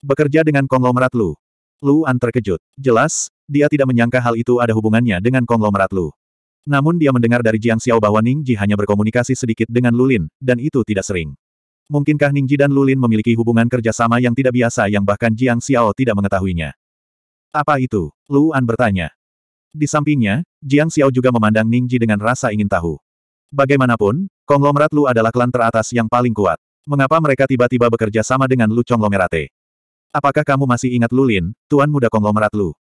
Bekerja dengan konglomerat Lu. Lu An terkejut. Jelas, dia tidak menyangka hal itu ada hubungannya dengan konglomerat Lu. Namun dia mendengar dari Jiang Xiao bahwa Ning Ji hanya berkomunikasi sedikit dengan Lulin, dan itu tidak sering. Mungkinkah Ning Ji dan Lulin memiliki hubungan kerjasama yang tidak biasa yang bahkan Jiang Xiao tidak mengetahuinya? Apa itu? Lu An bertanya. Di sampingnya, Jiang Xiao juga memandang Ning Ji dengan rasa ingin tahu. Bagaimanapun, konglomerat Lu adalah klan teratas yang paling kuat. Mengapa mereka tiba-tiba bekerja sama dengan Lu Conglomerate? Apakah kamu masih ingat Lulin, tuan muda konglomerat Lu?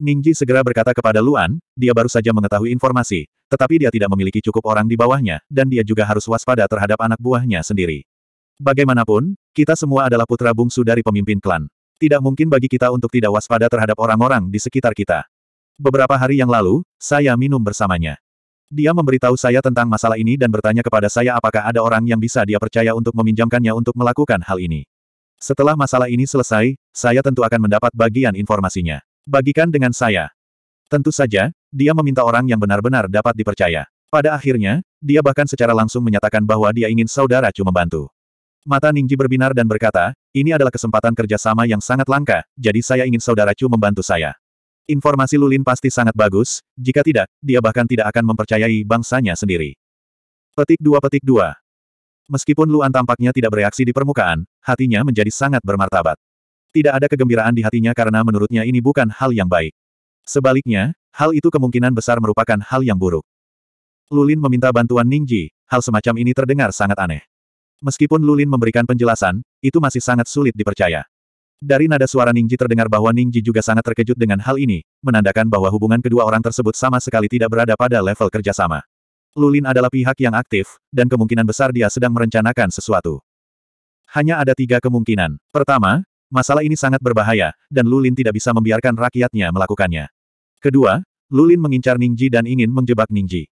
Ningji segera berkata kepada Luan, dia baru saja mengetahui informasi, tetapi dia tidak memiliki cukup orang di bawahnya, dan dia juga harus waspada terhadap anak buahnya sendiri. Bagaimanapun, kita semua adalah putra bungsu dari pemimpin klan. Tidak mungkin bagi kita untuk tidak waspada terhadap orang-orang di sekitar kita. Beberapa hari yang lalu, saya minum bersamanya. Dia memberitahu saya tentang masalah ini dan bertanya kepada saya apakah ada orang yang bisa dia percaya untuk meminjamkannya untuk melakukan hal ini. Setelah masalah ini selesai, saya tentu akan mendapat bagian informasinya. Bagikan dengan saya. Tentu saja, dia meminta orang yang benar-benar dapat dipercaya. Pada akhirnya, dia bahkan secara langsung menyatakan bahwa dia ingin saudara Chu membantu. Mata Ningji berbinar dan berkata, ini adalah kesempatan kerjasama yang sangat langka, jadi saya ingin saudara Chu membantu saya. Informasi Lulin pasti sangat bagus, jika tidak, dia bahkan tidak akan mempercayai bangsanya sendiri. Petik 2 Petik 2 Meskipun Luan tampaknya tidak bereaksi di permukaan, hatinya menjadi sangat bermartabat. Tidak ada kegembiraan di hatinya karena menurutnya ini bukan hal yang baik. Sebaliknya, hal itu kemungkinan besar merupakan hal yang buruk. Lulin meminta bantuan Ningji, hal semacam ini terdengar sangat aneh. Meskipun Lulin memberikan penjelasan, itu masih sangat sulit dipercaya. Dari nada suara Ningji terdengar bahwa Ningji juga sangat terkejut dengan hal ini, menandakan bahwa hubungan kedua orang tersebut sama sekali tidak berada pada level kerjasama. Lulin adalah pihak yang aktif, dan kemungkinan besar dia sedang merencanakan sesuatu. Hanya ada tiga kemungkinan. Pertama, masalah ini sangat berbahaya, dan Lulin tidak bisa membiarkan rakyatnya melakukannya. Kedua, Lulin mengincar Ningji dan ingin menjebak Ningji.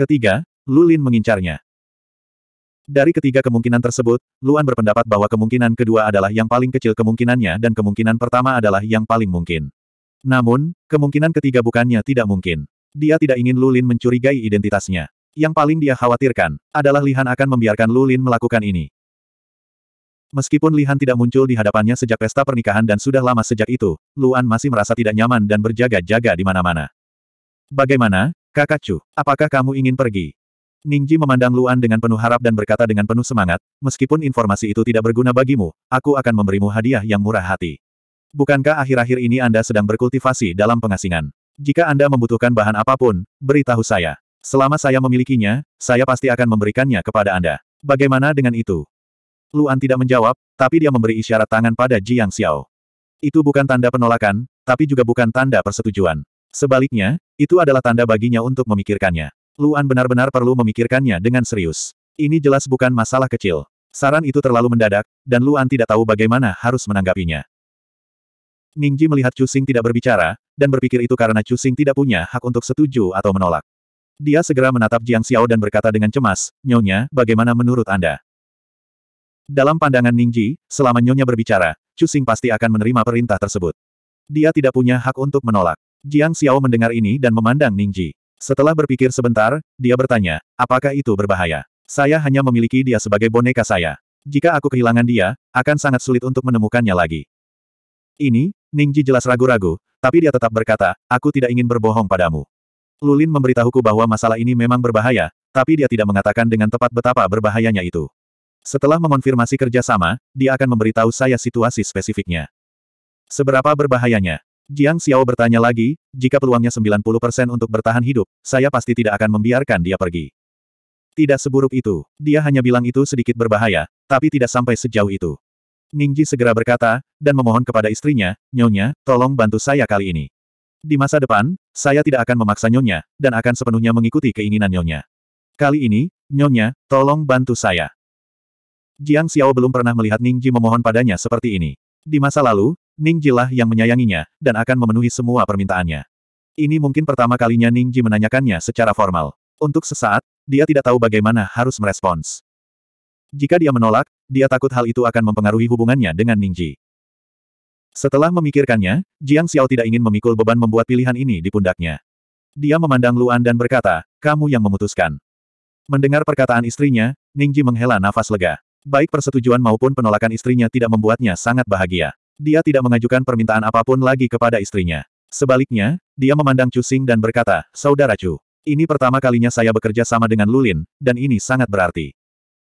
Ketiga, Lulin mengincarnya. Dari ketiga kemungkinan tersebut, Luan berpendapat bahwa kemungkinan kedua adalah yang paling kecil kemungkinannya dan kemungkinan pertama adalah yang paling mungkin. Namun, kemungkinan ketiga bukannya tidak mungkin. Dia tidak ingin Lulin mencurigai identitasnya. Yang paling dia khawatirkan, adalah Lihan akan membiarkan Lulin melakukan ini. Meskipun Lihan tidak muncul di hadapannya sejak pesta pernikahan dan sudah lama sejak itu, Luan masih merasa tidak nyaman dan berjaga-jaga di mana-mana. Bagaimana, kakak Chu, apakah kamu ingin pergi? Ningji memandang Luan dengan penuh harap dan berkata dengan penuh semangat, meskipun informasi itu tidak berguna bagimu, aku akan memberimu hadiah yang murah hati. Bukankah akhir-akhir ini Anda sedang berkultivasi dalam pengasingan? Jika Anda membutuhkan bahan apapun, beritahu saya. Selama saya memilikinya, saya pasti akan memberikannya kepada Anda. Bagaimana dengan itu? Luan tidak menjawab, tapi dia memberi isyarat tangan pada Jiang Xiao. Itu bukan tanda penolakan, tapi juga bukan tanda persetujuan. Sebaliknya, itu adalah tanda baginya untuk memikirkannya. Luan benar-benar perlu memikirkannya dengan serius. Ini jelas bukan masalah kecil. Saran itu terlalu mendadak, dan Luan tidak tahu bagaimana harus menanggapinya. Ningji melihat Cusing tidak berbicara, dan berpikir itu karena Cusing tidak punya hak untuk setuju atau menolak. Dia segera menatap Jiang Xiao dan berkata dengan cemas, Nyonya, bagaimana menurut Anda? Dalam pandangan Ningji, selama Nyonya berbicara, Chu pasti akan menerima perintah tersebut. Dia tidak punya hak untuk menolak. Jiang Xiao mendengar ini dan memandang Ningji. Setelah berpikir sebentar, dia bertanya, apakah itu berbahaya? Saya hanya memiliki dia sebagai boneka saya. Jika aku kehilangan dia, akan sangat sulit untuk menemukannya lagi. Ini, Ningji jelas ragu-ragu, tapi dia tetap berkata, aku tidak ingin berbohong padamu. Lulin memberitahuku bahwa masalah ini memang berbahaya, tapi dia tidak mengatakan dengan tepat betapa berbahayanya itu. Setelah mengonfirmasi kerjasama, dia akan memberitahu saya situasi spesifiknya. Seberapa berbahayanya? Jiang Xiao bertanya lagi, jika peluangnya 90% untuk bertahan hidup, saya pasti tidak akan membiarkan dia pergi. Tidak seburuk itu, dia hanya bilang itu sedikit berbahaya, tapi tidak sampai sejauh itu. Ningji segera berkata, dan memohon kepada istrinya, Nyonya, tolong bantu saya kali ini. Di masa depan, saya tidak akan memaksa Nyonya, dan akan sepenuhnya mengikuti keinginan Nyonya. Kali ini, Nyonya, tolong bantu saya. Jiang Xiao belum pernah melihat Ning Ji memohon padanya seperti ini. Di masa lalu, Ning Ji lah yang menyayanginya, dan akan memenuhi semua permintaannya. Ini mungkin pertama kalinya Ning Ji menanyakannya secara formal. Untuk sesaat, dia tidak tahu bagaimana harus merespons. Jika dia menolak, dia takut hal itu akan mempengaruhi hubungannya dengan Ning Ji. Setelah memikirkannya, Jiang Xiao tidak ingin memikul beban membuat pilihan ini di pundaknya. Dia memandang Luan dan berkata, kamu yang memutuskan. Mendengar perkataan istrinya, Ning Ningji menghela nafas lega. Baik persetujuan maupun penolakan istrinya tidak membuatnya sangat bahagia. Dia tidak mengajukan permintaan apapun lagi kepada istrinya. Sebaliknya, dia memandang Chu Xing dan berkata, Saudara Chu, ini pertama kalinya saya bekerja sama dengan Lulin, dan ini sangat berarti.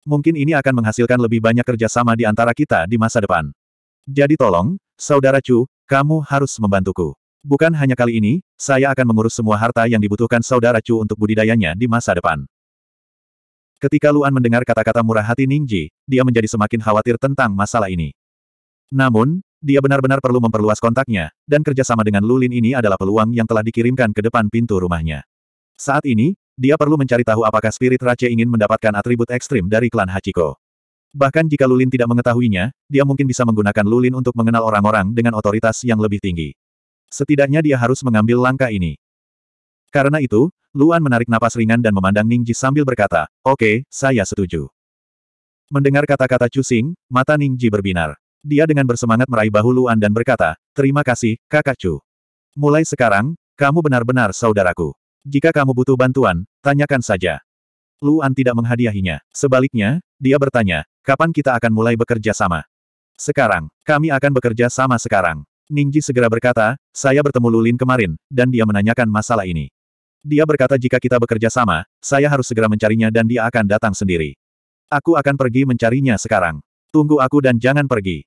Mungkin ini akan menghasilkan lebih banyak kerjasama di antara kita di masa depan. Jadi tolong, Saudara Chu, kamu harus membantuku. Bukan hanya kali ini, saya akan mengurus semua harta yang dibutuhkan saudara Chu untuk budidayanya di masa depan. Ketika Luan mendengar kata-kata murah hati Ningji, dia menjadi semakin khawatir tentang masalah ini. Namun, dia benar-benar perlu memperluas kontaknya, dan kerjasama dengan Lulin ini adalah peluang yang telah dikirimkan ke depan pintu rumahnya. Saat ini, dia perlu mencari tahu apakah Spirit Rache ingin mendapatkan atribut ekstrim dari klan Hachiko. Bahkan jika Lulin tidak mengetahuinya, dia mungkin bisa menggunakan Lulin untuk mengenal orang-orang dengan otoritas yang lebih tinggi. Setidaknya dia harus mengambil langkah ini. Karena itu, Luan menarik napas ringan dan memandang Ningji sambil berkata, Oke, okay, saya setuju. Mendengar kata-kata Cusing, mata Ningji berbinar. Dia dengan bersemangat meraih bahu Luan dan berkata, Terima kasih, kakak Chu. Mulai sekarang, kamu benar-benar saudaraku. Jika kamu butuh bantuan, tanyakan saja. Luan tidak menghadiahinya. Sebaliknya, dia bertanya, Kapan kita akan mulai bekerja sama? Sekarang. Kami akan bekerja sama sekarang. Ningji segera berkata, saya bertemu Lulin kemarin, dan dia menanyakan masalah ini. Dia berkata jika kita bekerja sama, saya harus segera mencarinya dan dia akan datang sendiri. Aku akan pergi mencarinya sekarang. Tunggu aku dan jangan pergi.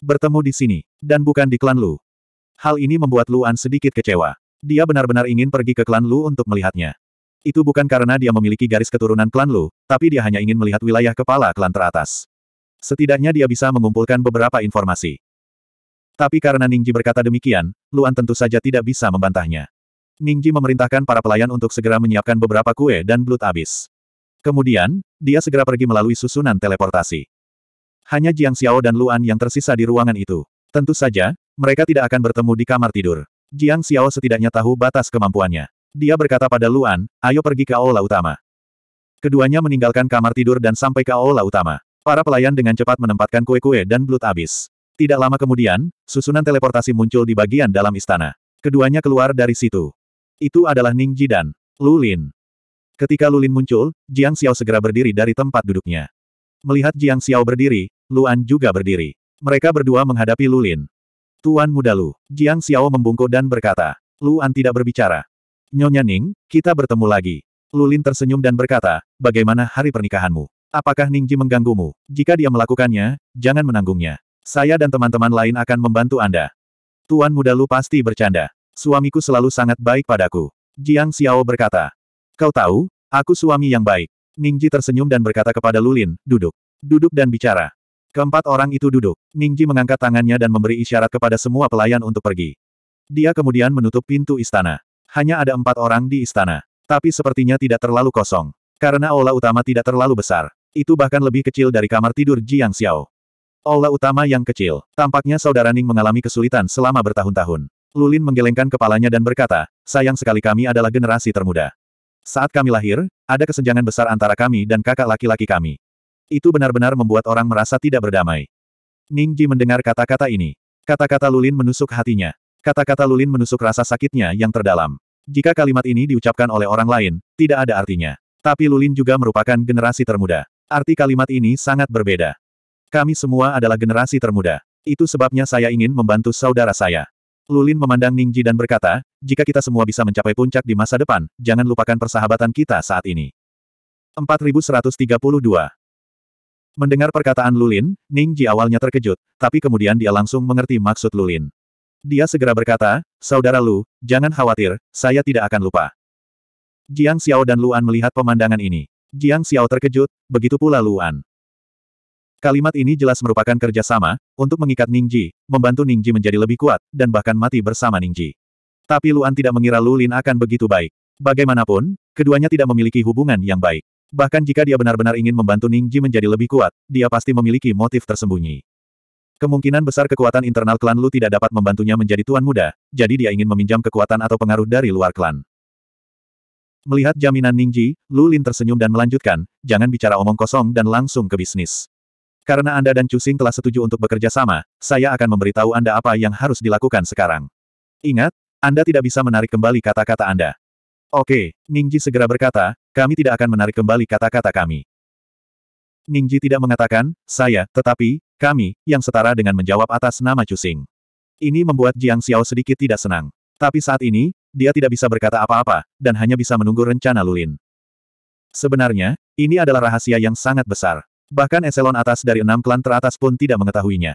Bertemu di sini, dan bukan di klan Lu. Hal ini membuat Luan sedikit kecewa. Dia benar-benar ingin pergi ke klan Lu untuk melihatnya. Itu bukan karena dia memiliki garis keturunan klan Lu, tapi dia hanya ingin melihat wilayah kepala klan teratas. Setidaknya dia bisa mengumpulkan beberapa informasi. Tapi karena Ningji berkata demikian, Luan tentu saja tidak bisa membantahnya. Ningji memerintahkan para pelayan untuk segera menyiapkan beberapa kue dan belut abis. Kemudian, dia segera pergi melalui susunan teleportasi. Hanya Jiang Xiao dan Luan yang tersisa di ruangan itu. Tentu saja, mereka tidak akan bertemu di kamar tidur. Jiang Xiao setidaknya tahu batas kemampuannya. Dia berkata pada Luan, ayo pergi ke aula utama. Keduanya meninggalkan kamar tidur dan sampai ke aula utama. Para pelayan dengan cepat menempatkan kue-kue dan belut abis. Tidak lama kemudian, susunan teleportasi muncul di bagian dalam istana. Keduanya keluar dari situ. Itu adalah Ning Ji dan Lulin. Ketika Lulin muncul, Jiang Xiao segera berdiri dari tempat duduknya. Melihat Jiang Xiao berdiri, Luan juga berdiri. Mereka berdua menghadapi Lulin. Tuan muda Lu, Jiang Xiao membungkuk dan berkata, Luan tidak berbicara. Nyonya Ning, kita bertemu lagi. Lulin tersenyum dan berkata, bagaimana hari pernikahanmu? Apakah Ningji mengganggumu? Jika dia melakukannya, jangan menanggungnya. Saya dan teman-teman lain akan membantu Anda. Tuan muda Lu pasti bercanda. Suamiku selalu sangat baik padaku. Jiang Xiao berkata. Kau tahu, aku suami yang baik. Ningji tersenyum dan berkata kepada Lulin, duduk. Duduk dan bicara. Keempat orang itu duduk. Ningji mengangkat tangannya dan memberi isyarat kepada semua pelayan untuk pergi. Dia kemudian menutup pintu istana. Hanya ada empat orang di istana. Tapi sepertinya tidak terlalu kosong. Karena aula utama tidak terlalu besar. Itu bahkan lebih kecil dari kamar tidur Jiang Xiao. Aula utama yang kecil. Tampaknya saudara Ning mengalami kesulitan selama bertahun-tahun. Lulin menggelengkan kepalanya dan berkata, sayang sekali kami adalah generasi termuda. Saat kami lahir, ada kesenjangan besar antara kami dan kakak laki-laki kami. Itu benar-benar membuat orang merasa tidak berdamai. Ning Ji mendengar kata-kata ini. Kata-kata Lulin menusuk hatinya. Kata-kata Lulin menusuk rasa sakitnya yang terdalam. Jika kalimat ini diucapkan oleh orang lain, tidak ada artinya. Tapi Lulin juga merupakan generasi termuda. Arti kalimat ini sangat berbeda. Kami semua adalah generasi termuda. Itu sebabnya saya ingin membantu saudara saya. Lulin memandang Ningji dan berkata, jika kita semua bisa mencapai puncak di masa depan, jangan lupakan persahabatan kita saat ini. 4132 Mendengar perkataan Lulin, Ningji awalnya terkejut, tapi kemudian dia langsung mengerti maksud Lulin. Dia segera berkata, Saudara Lu, jangan khawatir, saya tidak akan lupa. Jiang Xiao dan Luan melihat pemandangan ini. Jiang Xiao terkejut, begitu pula Luan. Kalimat ini jelas merupakan kerjasama, untuk mengikat Ningji, membantu Ningji menjadi lebih kuat, dan bahkan mati bersama Ningji. Tapi Luan tidak mengira Lu Lin akan begitu baik. Bagaimanapun, keduanya tidak memiliki hubungan yang baik. Bahkan jika dia benar-benar ingin membantu Ningji menjadi lebih kuat, dia pasti memiliki motif tersembunyi. Kemungkinan besar kekuatan internal klan Lu tidak dapat membantunya menjadi tuan muda, jadi dia ingin meminjam kekuatan atau pengaruh dari luar klan. Melihat jaminan Ningji, Lu Lin tersenyum dan melanjutkan, jangan bicara omong kosong dan langsung ke bisnis. Karena Anda dan Cusing telah setuju untuk bekerja sama, saya akan memberitahu Anda apa yang harus dilakukan sekarang. Ingat, Anda tidak bisa menarik kembali kata-kata Anda. Oke, Ningji segera berkata, kami tidak akan menarik kembali kata-kata kami. Ningji tidak mengatakan, saya, tetapi, kami, yang setara dengan menjawab atas nama Cusing. Ini membuat Jiang Xiao sedikit tidak senang. Tapi saat ini, dia tidak bisa berkata apa-apa, dan hanya bisa menunggu rencana Lulin. Sebenarnya, ini adalah rahasia yang sangat besar. Bahkan eselon atas dari enam klan teratas pun tidak mengetahuinya.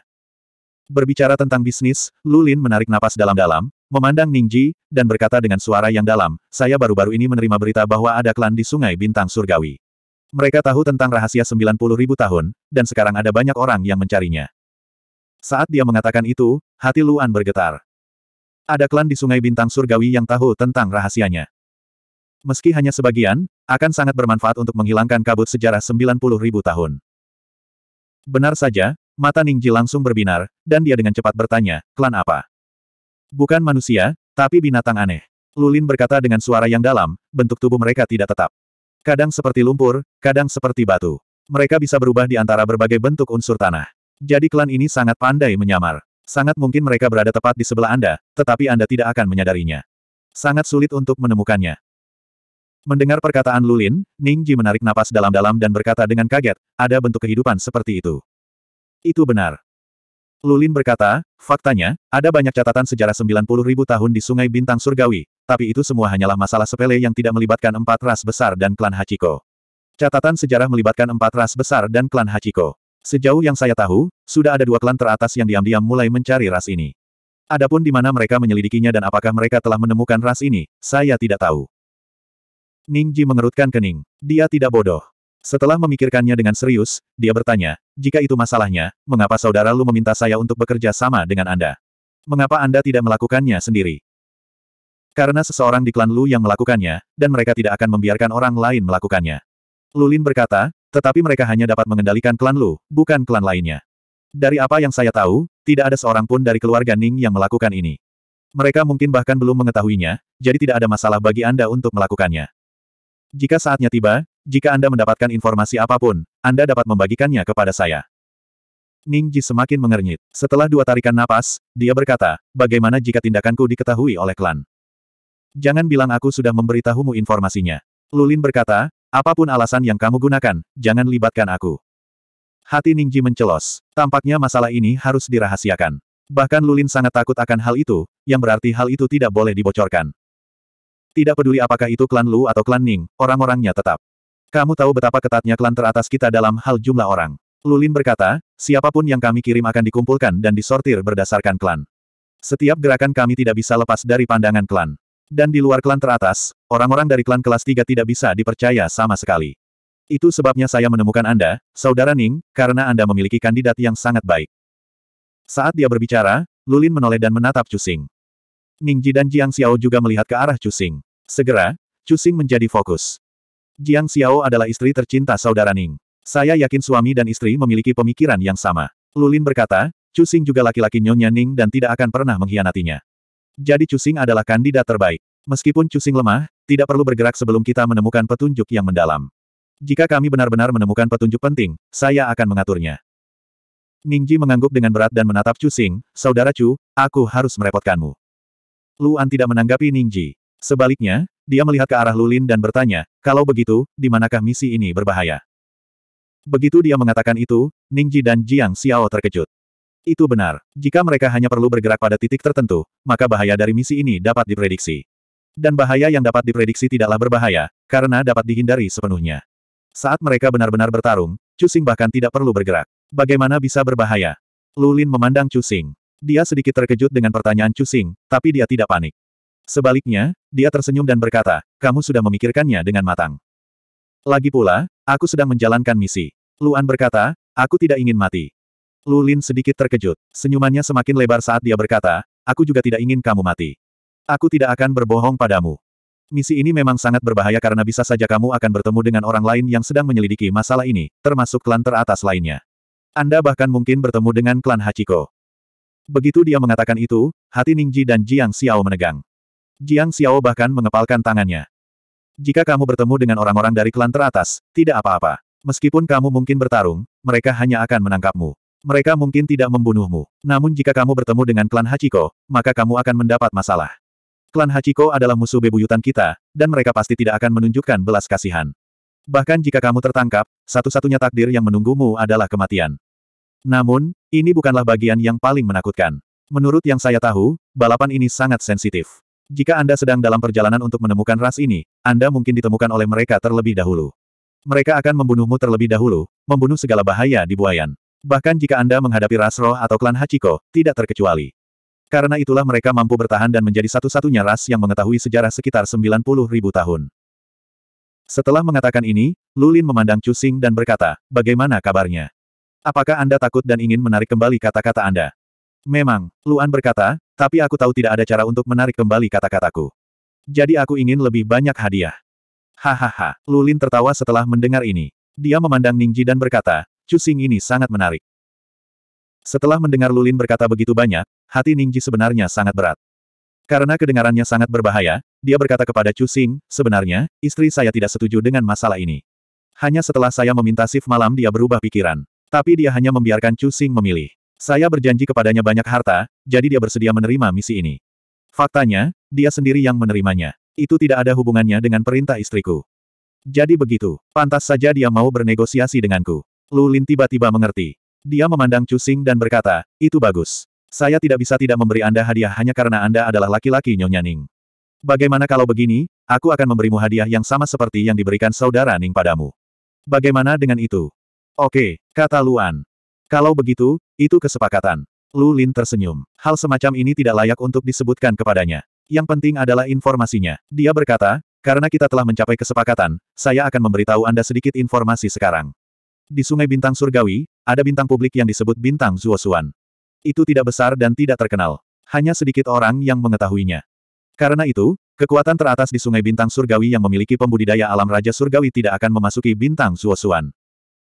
Berbicara tentang bisnis, Lulin menarik napas dalam-dalam, memandang Ningji, dan berkata dengan suara yang dalam, saya baru-baru ini menerima berita bahwa ada klan di Sungai Bintang Surgawi. Mereka tahu tentang rahasia 90 ribu tahun, dan sekarang ada banyak orang yang mencarinya. Saat dia mengatakan itu, hati Luan bergetar. Ada klan di Sungai Bintang Surgawi yang tahu tentang rahasianya. Meski hanya sebagian, akan sangat bermanfaat untuk menghilangkan kabut sejarah 90 ribu tahun. Benar saja, mata Ningji langsung berbinar, dan dia dengan cepat bertanya, klan apa? Bukan manusia, tapi binatang aneh. Lulin berkata dengan suara yang dalam, bentuk tubuh mereka tidak tetap. Kadang seperti lumpur, kadang seperti batu. Mereka bisa berubah di antara berbagai bentuk unsur tanah. Jadi klan ini sangat pandai menyamar. Sangat mungkin mereka berada tepat di sebelah Anda, tetapi Anda tidak akan menyadarinya. Sangat sulit untuk menemukannya. Mendengar perkataan Lulin, ning Ji menarik napas dalam-dalam dan berkata dengan kaget, ada bentuk kehidupan seperti itu. Itu benar. Lulin berkata, faktanya, ada banyak catatan sejarah puluh ribu tahun di Sungai Bintang Surgawi, tapi itu semua hanyalah masalah sepele yang tidak melibatkan empat ras besar dan klan Hachiko. Catatan sejarah melibatkan empat ras besar dan klan Hachiko. Sejauh yang saya tahu, sudah ada dua klan teratas yang diam-diam mulai mencari ras ini. Adapun di mana mereka menyelidikinya dan apakah mereka telah menemukan ras ini, saya tidak tahu. Ningji mengerutkan kening. Dia tidak bodoh. Setelah memikirkannya dengan serius, dia bertanya, jika itu masalahnya, mengapa saudara Lu meminta saya untuk bekerja sama dengan Anda? Mengapa Anda tidak melakukannya sendiri? Karena seseorang di klan Lu yang melakukannya, dan mereka tidak akan membiarkan orang lain melakukannya. Lulin berkata, tetapi mereka hanya dapat mengendalikan klan Lu, bukan klan lainnya. Dari apa yang saya tahu, tidak ada seorang pun dari keluarga Ning yang melakukan ini. Mereka mungkin bahkan belum mengetahuinya, jadi tidak ada masalah bagi Anda untuk melakukannya. Jika saatnya tiba, jika Anda mendapatkan informasi apapun, Anda dapat membagikannya kepada saya. Ning Ji semakin mengernyit. Setelah dua tarikan napas, dia berkata, bagaimana jika tindakanku diketahui oleh klan? Jangan bilang aku sudah memberitahumu informasinya. Lulin berkata, apapun alasan yang kamu gunakan, jangan libatkan aku. Hati Ningji mencelos. Tampaknya masalah ini harus dirahasiakan. Bahkan Lulin sangat takut akan hal itu, yang berarti hal itu tidak boleh dibocorkan. Tidak peduli apakah itu klan Lu atau klan Ning, orang-orangnya tetap. Kamu tahu betapa ketatnya klan teratas kita dalam hal jumlah orang. Lulin berkata, siapapun yang kami kirim akan dikumpulkan dan disortir berdasarkan klan. Setiap gerakan kami tidak bisa lepas dari pandangan klan. Dan di luar klan teratas, orang-orang dari klan kelas 3 tidak bisa dipercaya sama sekali. Itu sebabnya saya menemukan Anda, Saudara Ning, karena Anda memiliki kandidat yang sangat baik. Saat dia berbicara, Lulin menoleh dan menatap Cusing. Ning dan Jiang Xiao juga melihat ke arah Cusing. Segera, Cusing menjadi fokus. Jiang Xiao adalah istri tercinta saudara Ning. Saya yakin suami dan istri memiliki pemikiran yang sama. Lulin berkata, Cusing juga laki-laki Nyonya Ning dan tidak akan pernah mengkhianatinya. Jadi Cusing adalah kandidat terbaik. Meskipun Cusing lemah, tidak perlu bergerak sebelum kita menemukan petunjuk yang mendalam. Jika kami benar-benar menemukan petunjuk penting, saya akan mengaturnya. Ningji mengangguk dengan berat dan menatap Cusing, Saudara Chu, aku harus merepotkanmu. Luan tidak menanggapi Ningji. Sebaliknya, dia melihat ke arah Lulin dan bertanya, kalau begitu, di manakah misi ini berbahaya? Begitu dia mengatakan itu, Ningji dan Jiang Xiao terkejut. Itu benar. Jika mereka hanya perlu bergerak pada titik tertentu, maka bahaya dari misi ini dapat diprediksi. Dan bahaya yang dapat diprediksi tidaklah berbahaya, karena dapat dihindari sepenuhnya. Saat mereka benar-benar bertarung, Cusing bahkan tidak perlu bergerak. Bagaimana bisa berbahaya? Lulin memandang Cusing. Dia sedikit terkejut dengan pertanyaan Cusing, tapi dia tidak panik. Sebaliknya, dia tersenyum dan berkata, kamu sudah memikirkannya dengan matang. Lagi pula, aku sedang menjalankan misi. Luan berkata, aku tidak ingin mati. Lulin sedikit terkejut. Senyumannya semakin lebar saat dia berkata, aku juga tidak ingin kamu mati. Aku tidak akan berbohong padamu. Misi ini memang sangat berbahaya karena bisa saja kamu akan bertemu dengan orang lain yang sedang menyelidiki masalah ini, termasuk klan teratas lainnya. Anda bahkan mungkin bertemu dengan klan Hachiko. Begitu dia mengatakan itu, hati Ningji dan Jiang Xiao menegang. Jiang Xiao bahkan mengepalkan tangannya. Jika kamu bertemu dengan orang-orang dari klan teratas, tidak apa-apa. Meskipun kamu mungkin bertarung, mereka hanya akan menangkapmu. Mereka mungkin tidak membunuhmu. Namun jika kamu bertemu dengan klan Hachiko, maka kamu akan mendapat masalah. Klan Hachiko adalah musuh bebuyutan kita, dan mereka pasti tidak akan menunjukkan belas kasihan. Bahkan jika kamu tertangkap, satu-satunya takdir yang menunggumu adalah kematian. Namun, ini bukanlah bagian yang paling menakutkan. Menurut yang saya tahu, balapan ini sangat sensitif. Jika Anda sedang dalam perjalanan untuk menemukan ras ini, Anda mungkin ditemukan oleh mereka terlebih dahulu. Mereka akan membunuhmu terlebih dahulu, membunuh segala bahaya di buayan. Bahkan jika Anda menghadapi ras roh atau klan Hachiko, tidak terkecuali. Karena itulah mereka mampu bertahan dan menjadi satu-satunya ras yang mengetahui sejarah sekitar 90 ribu tahun. Setelah mengatakan ini, Lulin memandang Cusing dan berkata, bagaimana kabarnya? Apakah Anda takut dan ingin menarik kembali kata-kata Anda? Memang, Luan berkata, tapi aku tahu tidak ada cara untuk menarik kembali kata-kataku. Jadi aku ingin lebih banyak hadiah. Hahaha, Lulin tertawa setelah mendengar ini. Dia memandang Ningji dan berkata, Cusing ini sangat menarik. Setelah mendengar Lulin berkata begitu banyak, hati Ningji sebenarnya sangat berat. Karena kedengarannya sangat berbahaya, dia berkata kepada Cusing, sebenarnya, istri saya tidak setuju dengan masalah ini. Hanya setelah saya meminta shift malam dia berubah pikiran. Tapi dia hanya membiarkan Cusing memilih. Saya berjanji kepadanya banyak harta, jadi dia bersedia menerima misi ini. Faktanya, dia sendiri yang menerimanya. Itu tidak ada hubungannya dengan perintah istriku. Jadi begitu, pantas saja dia mau bernegosiasi denganku. Lu Lin tiba-tiba mengerti. Dia memandang Cusing dan berkata, itu bagus. Saya tidak bisa tidak memberi Anda hadiah hanya karena Anda adalah laki-laki Nyonya Ning. Bagaimana kalau begini, aku akan memberimu hadiah yang sama seperti yang diberikan saudara Ning padamu. Bagaimana dengan itu? Oke, kata Luan. Kalau begitu, itu kesepakatan. Lu Lin tersenyum. Hal semacam ini tidak layak untuk disebutkan kepadanya. Yang penting adalah informasinya. Dia berkata, karena kita telah mencapai kesepakatan, saya akan memberitahu Anda sedikit informasi sekarang. Di Sungai Bintang Surgawi, ada bintang publik yang disebut bintang Zuosuan. Itu tidak besar dan tidak terkenal. Hanya sedikit orang yang mengetahuinya. Karena itu, kekuatan teratas di Sungai Bintang Surgawi yang memiliki pembudidaya alam Raja Surgawi tidak akan memasuki bintang Zuosuan.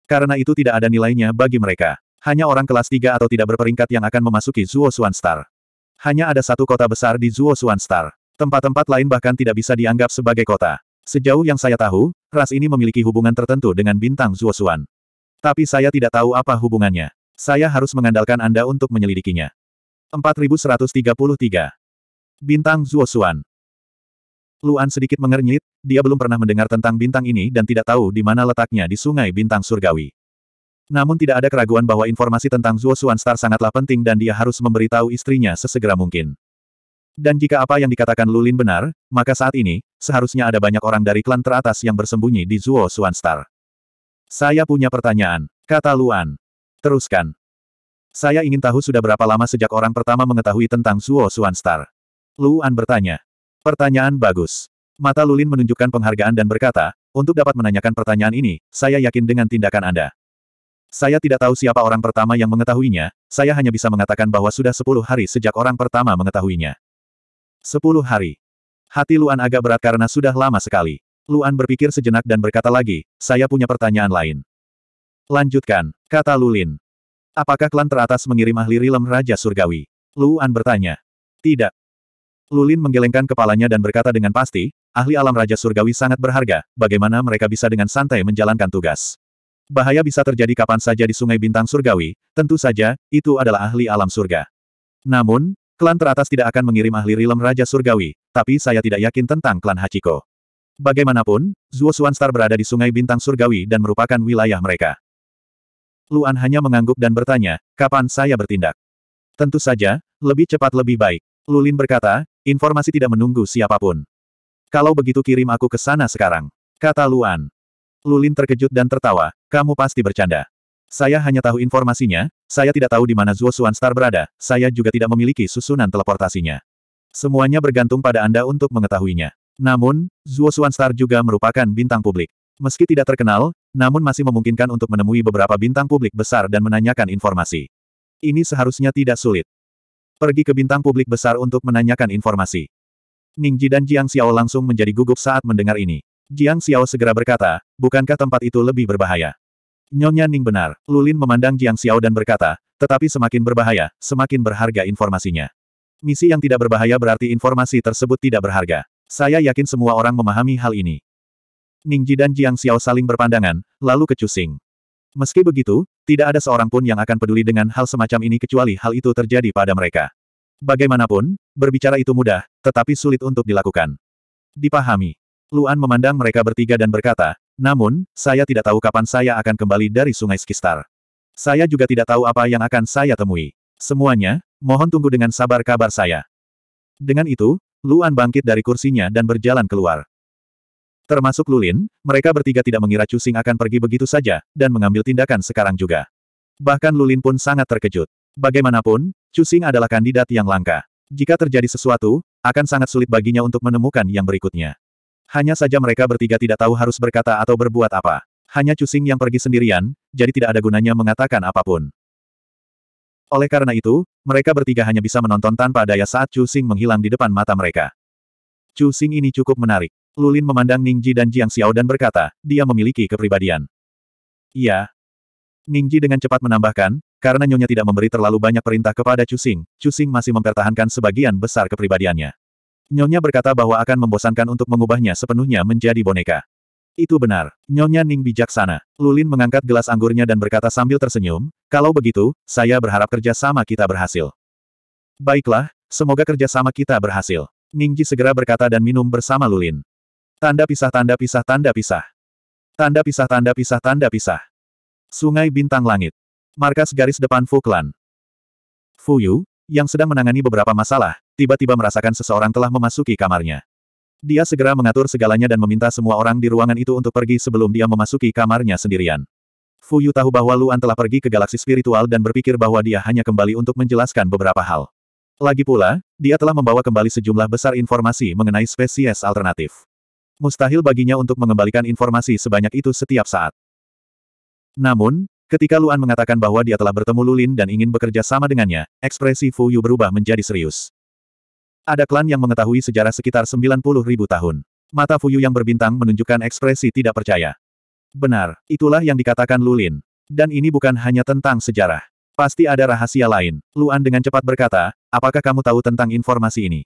Karena itu tidak ada nilainya bagi mereka. Hanya orang kelas 3 atau tidak berperingkat yang akan memasuki Zuosuan Star. Hanya ada satu kota besar di Zuosuan Star. Tempat-tempat lain bahkan tidak bisa dianggap sebagai kota. Sejauh yang saya tahu, ras ini memiliki hubungan tertentu dengan bintang Zuosuan. Tapi saya tidak tahu apa hubungannya. Saya harus mengandalkan Anda untuk menyelidikinya. 4133. Bintang Zuosuan. Luan sedikit mengernyit, dia belum pernah mendengar tentang bintang ini dan tidak tahu di mana letaknya di sungai bintang surgawi. Namun tidak ada keraguan bahwa informasi tentang Zuosuan Star sangatlah penting dan dia harus memberitahu istrinya sesegera mungkin. Dan jika apa yang dikatakan Lulin benar, maka saat ini, seharusnya ada banyak orang dari klan teratas yang bersembunyi di Zuo Suan Star. Saya punya pertanyaan, kata Luan. Teruskan. Saya ingin tahu sudah berapa lama sejak orang pertama mengetahui tentang Suo Suan Star. Luan bertanya. Pertanyaan bagus. Mata Lulin menunjukkan penghargaan dan berkata, untuk dapat menanyakan pertanyaan ini, saya yakin dengan tindakan Anda. Saya tidak tahu siapa orang pertama yang mengetahuinya, saya hanya bisa mengatakan bahwa sudah sepuluh hari sejak orang pertama mengetahuinya. Sepuluh hari. Hati Luan agak berat karena sudah lama sekali. Luan berpikir sejenak dan berkata lagi, saya punya pertanyaan lain. Lanjutkan, kata Lulin. Apakah klan teratas mengirim ahli rilem Raja Surgawi? Luan bertanya. Tidak. Lulin menggelengkan kepalanya dan berkata dengan pasti, ahli alam Raja Surgawi sangat berharga, bagaimana mereka bisa dengan santai menjalankan tugas. Bahaya bisa terjadi kapan saja di Sungai Bintang Surgawi, tentu saja, itu adalah ahli alam surga. Namun, klan teratas tidak akan mengirim ahli rilem Raja Surgawi, tapi saya tidak yakin tentang klan Hachiko. Bagaimanapun, Zuo Xuanstar berada di Sungai Bintang Surgawi dan merupakan wilayah mereka. Luan hanya mengangguk dan bertanya, kapan saya bertindak? Tentu saja, lebih cepat lebih baik. Lulin berkata, informasi tidak menunggu siapapun. Kalau begitu kirim aku ke sana sekarang. Kata Luan. Lulin terkejut dan tertawa, kamu pasti bercanda. Saya hanya tahu informasinya, saya tidak tahu di mana Zuo Xuanstar berada, saya juga tidak memiliki susunan teleportasinya. Semuanya bergantung pada Anda untuk mengetahuinya. Namun, Zuo Xuan Star juga merupakan bintang publik. Meski tidak terkenal, namun masih memungkinkan untuk menemui beberapa bintang publik besar dan menanyakan informasi. Ini seharusnya tidak sulit. Pergi ke bintang publik besar untuk menanyakan informasi. Ning Ji dan Jiang Xiao langsung menjadi gugup saat mendengar ini. Jiang Xiao segera berkata, bukankah tempat itu lebih berbahaya? Nyonya Ning benar, Lulin memandang Jiang Xiao dan berkata, tetapi semakin berbahaya, semakin berharga informasinya. Misi yang tidak berbahaya berarti informasi tersebut tidak berharga. Saya yakin semua orang memahami hal ini. Ningji dan Jiang Xiao saling berpandangan, lalu kecusing. Meski begitu, tidak ada seorang pun yang akan peduli dengan hal semacam ini kecuali hal itu terjadi pada mereka. Bagaimanapun, berbicara itu mudah, tetapi sulit untuk dilakukan. Dipahami. Luan memandang mereka bertiga dan berkata, namun, saya tidak tahu kapan saya akan kembali dari Sungai Skistar. Saya juga tidak tahu apa yang akan saya temui. Semuanya, mohon tunggu dengan sabar kabar saya. Dengan itu, Luan bangkit dari kursinya dan berjalan keluar. Termasuk Lulin, mereka bertiga tidak mengira Cusing akan pergi begitu saja, dan mengambil tindakan sekarang juga. Bahkan Lulin pun sangat terkejut. Bagaimanapun, Cusing adalah kandidat yang langka. Jika terjadi sesuatu, akan sangat sulit baginya untuk menemukan yang berikutnya. Hanya saja mereka bertiga tidak tahu harus berkata atau berbuat apa. Hanya Cusing yang pergi sendirian, jadi tidak ada gunanya mengatakan apapun. Oleh karena itu, mereka bertiga hanya bisa menonton tanpa daya saat Chu Xing menghilang di depan mata mereka. Chu Xing ini cukup menarik. Lulin memandang Ningji dan Jiang Xiao dan berkata, dia memiliki kepribadian. Iya. Ningji dengan cepat menambahkan, karena Nyonya tidak memberi terlalu banyak perintah kepada Chu Xing, Chu Xing masih mempertahankan sebagian besar kepribadiannya. Nyonya berkata bahwa akan membosankan untuk mengubahnya sepenuhnya menjadi boneka. Itu benar. Nyonya Ning bijaksana. Lulin mengangkat gelas anggurnya dan berkata sambil tersenyum, kalau begitu, saya berharap kerjasama kita berhasil. Baiklah, semoga kerjasama kita berhasil. Ningji segera berkata dan minum bersama Lulin. Tanda pisah tanda pisah tanda pisah. Tanda pisah tanda pisah tanda pisah. Sungai Bintang Langit. Markas garis depan Fuklan. Fuyu, yang sedang menangani beberapa masalah, tiba-tiba merasakan seseorang telah memasuki kamarnya. Dia segera mengatur segalanya dan meminta semua orang di ruangan itu untuk pergi sebelum dia memasuki kamarnya sendirian. Fu Yu tahu bahwa Luan telah pergi ke galaksi spiritual dan berpikir bahwa dia hanya kembali untuk menjelaskan beberapa hal. Lagi pula, dia telah membawa kembali sejumlah besar informasi mengenai spesies alternatif. Mustahil baginya untuk mengembalikan informasi sebanyak itu setiap saat. Namun, ketika Luan mengatakan bahwa dia telah bertemu Lulin dan ingin bekerja sama dengannya, ekspresi Fu Yu berubah menjadi serius. Ada klan yang mengetahui sejarah sekitar 90 ribu tahun. Mata Fuyu yang berbintang menunjukkan ekspresi tidak percaya. Benar, itulah yang dikatakan Lulin. Dan ini bukan hanya tentang sejarah. Pasti ada rahasia lain. Luan dengan cepat berkata, apakah kamu tahu tentang informasi ini?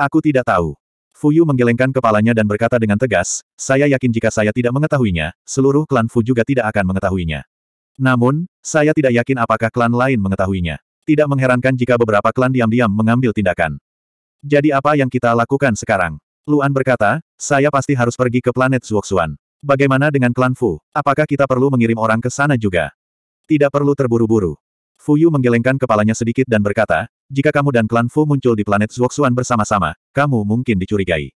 Aku tidak tahu. Fuyu menggelengkan kepalanya dan berkata dengan tegas, saya yakin jika saya tidak mengetahuinya, seluruh klan Fu juga tidak akan mengetahuinya. Namun, saya tidak yakin apakah klan lain mengetahuinya. Tidak mengherankan jika beberapa klan diam-diam mengambil tindakan. Jadi apa yang kita lakukan sekarang? Luan berkata, saya pasti harus pergi ke planet Zuoxuan. Bagaimana dengan klan Fu? Apakah kita perlu mengirim orang ke sana juga? Tidak perlu terburu-buru. Fu Yu menggelengkan kepalanya sedikit dan berkata, jika kamu dan klan Fu muncul di planet Zuoxuan bersama-sama, kamu mungkin dicurigai.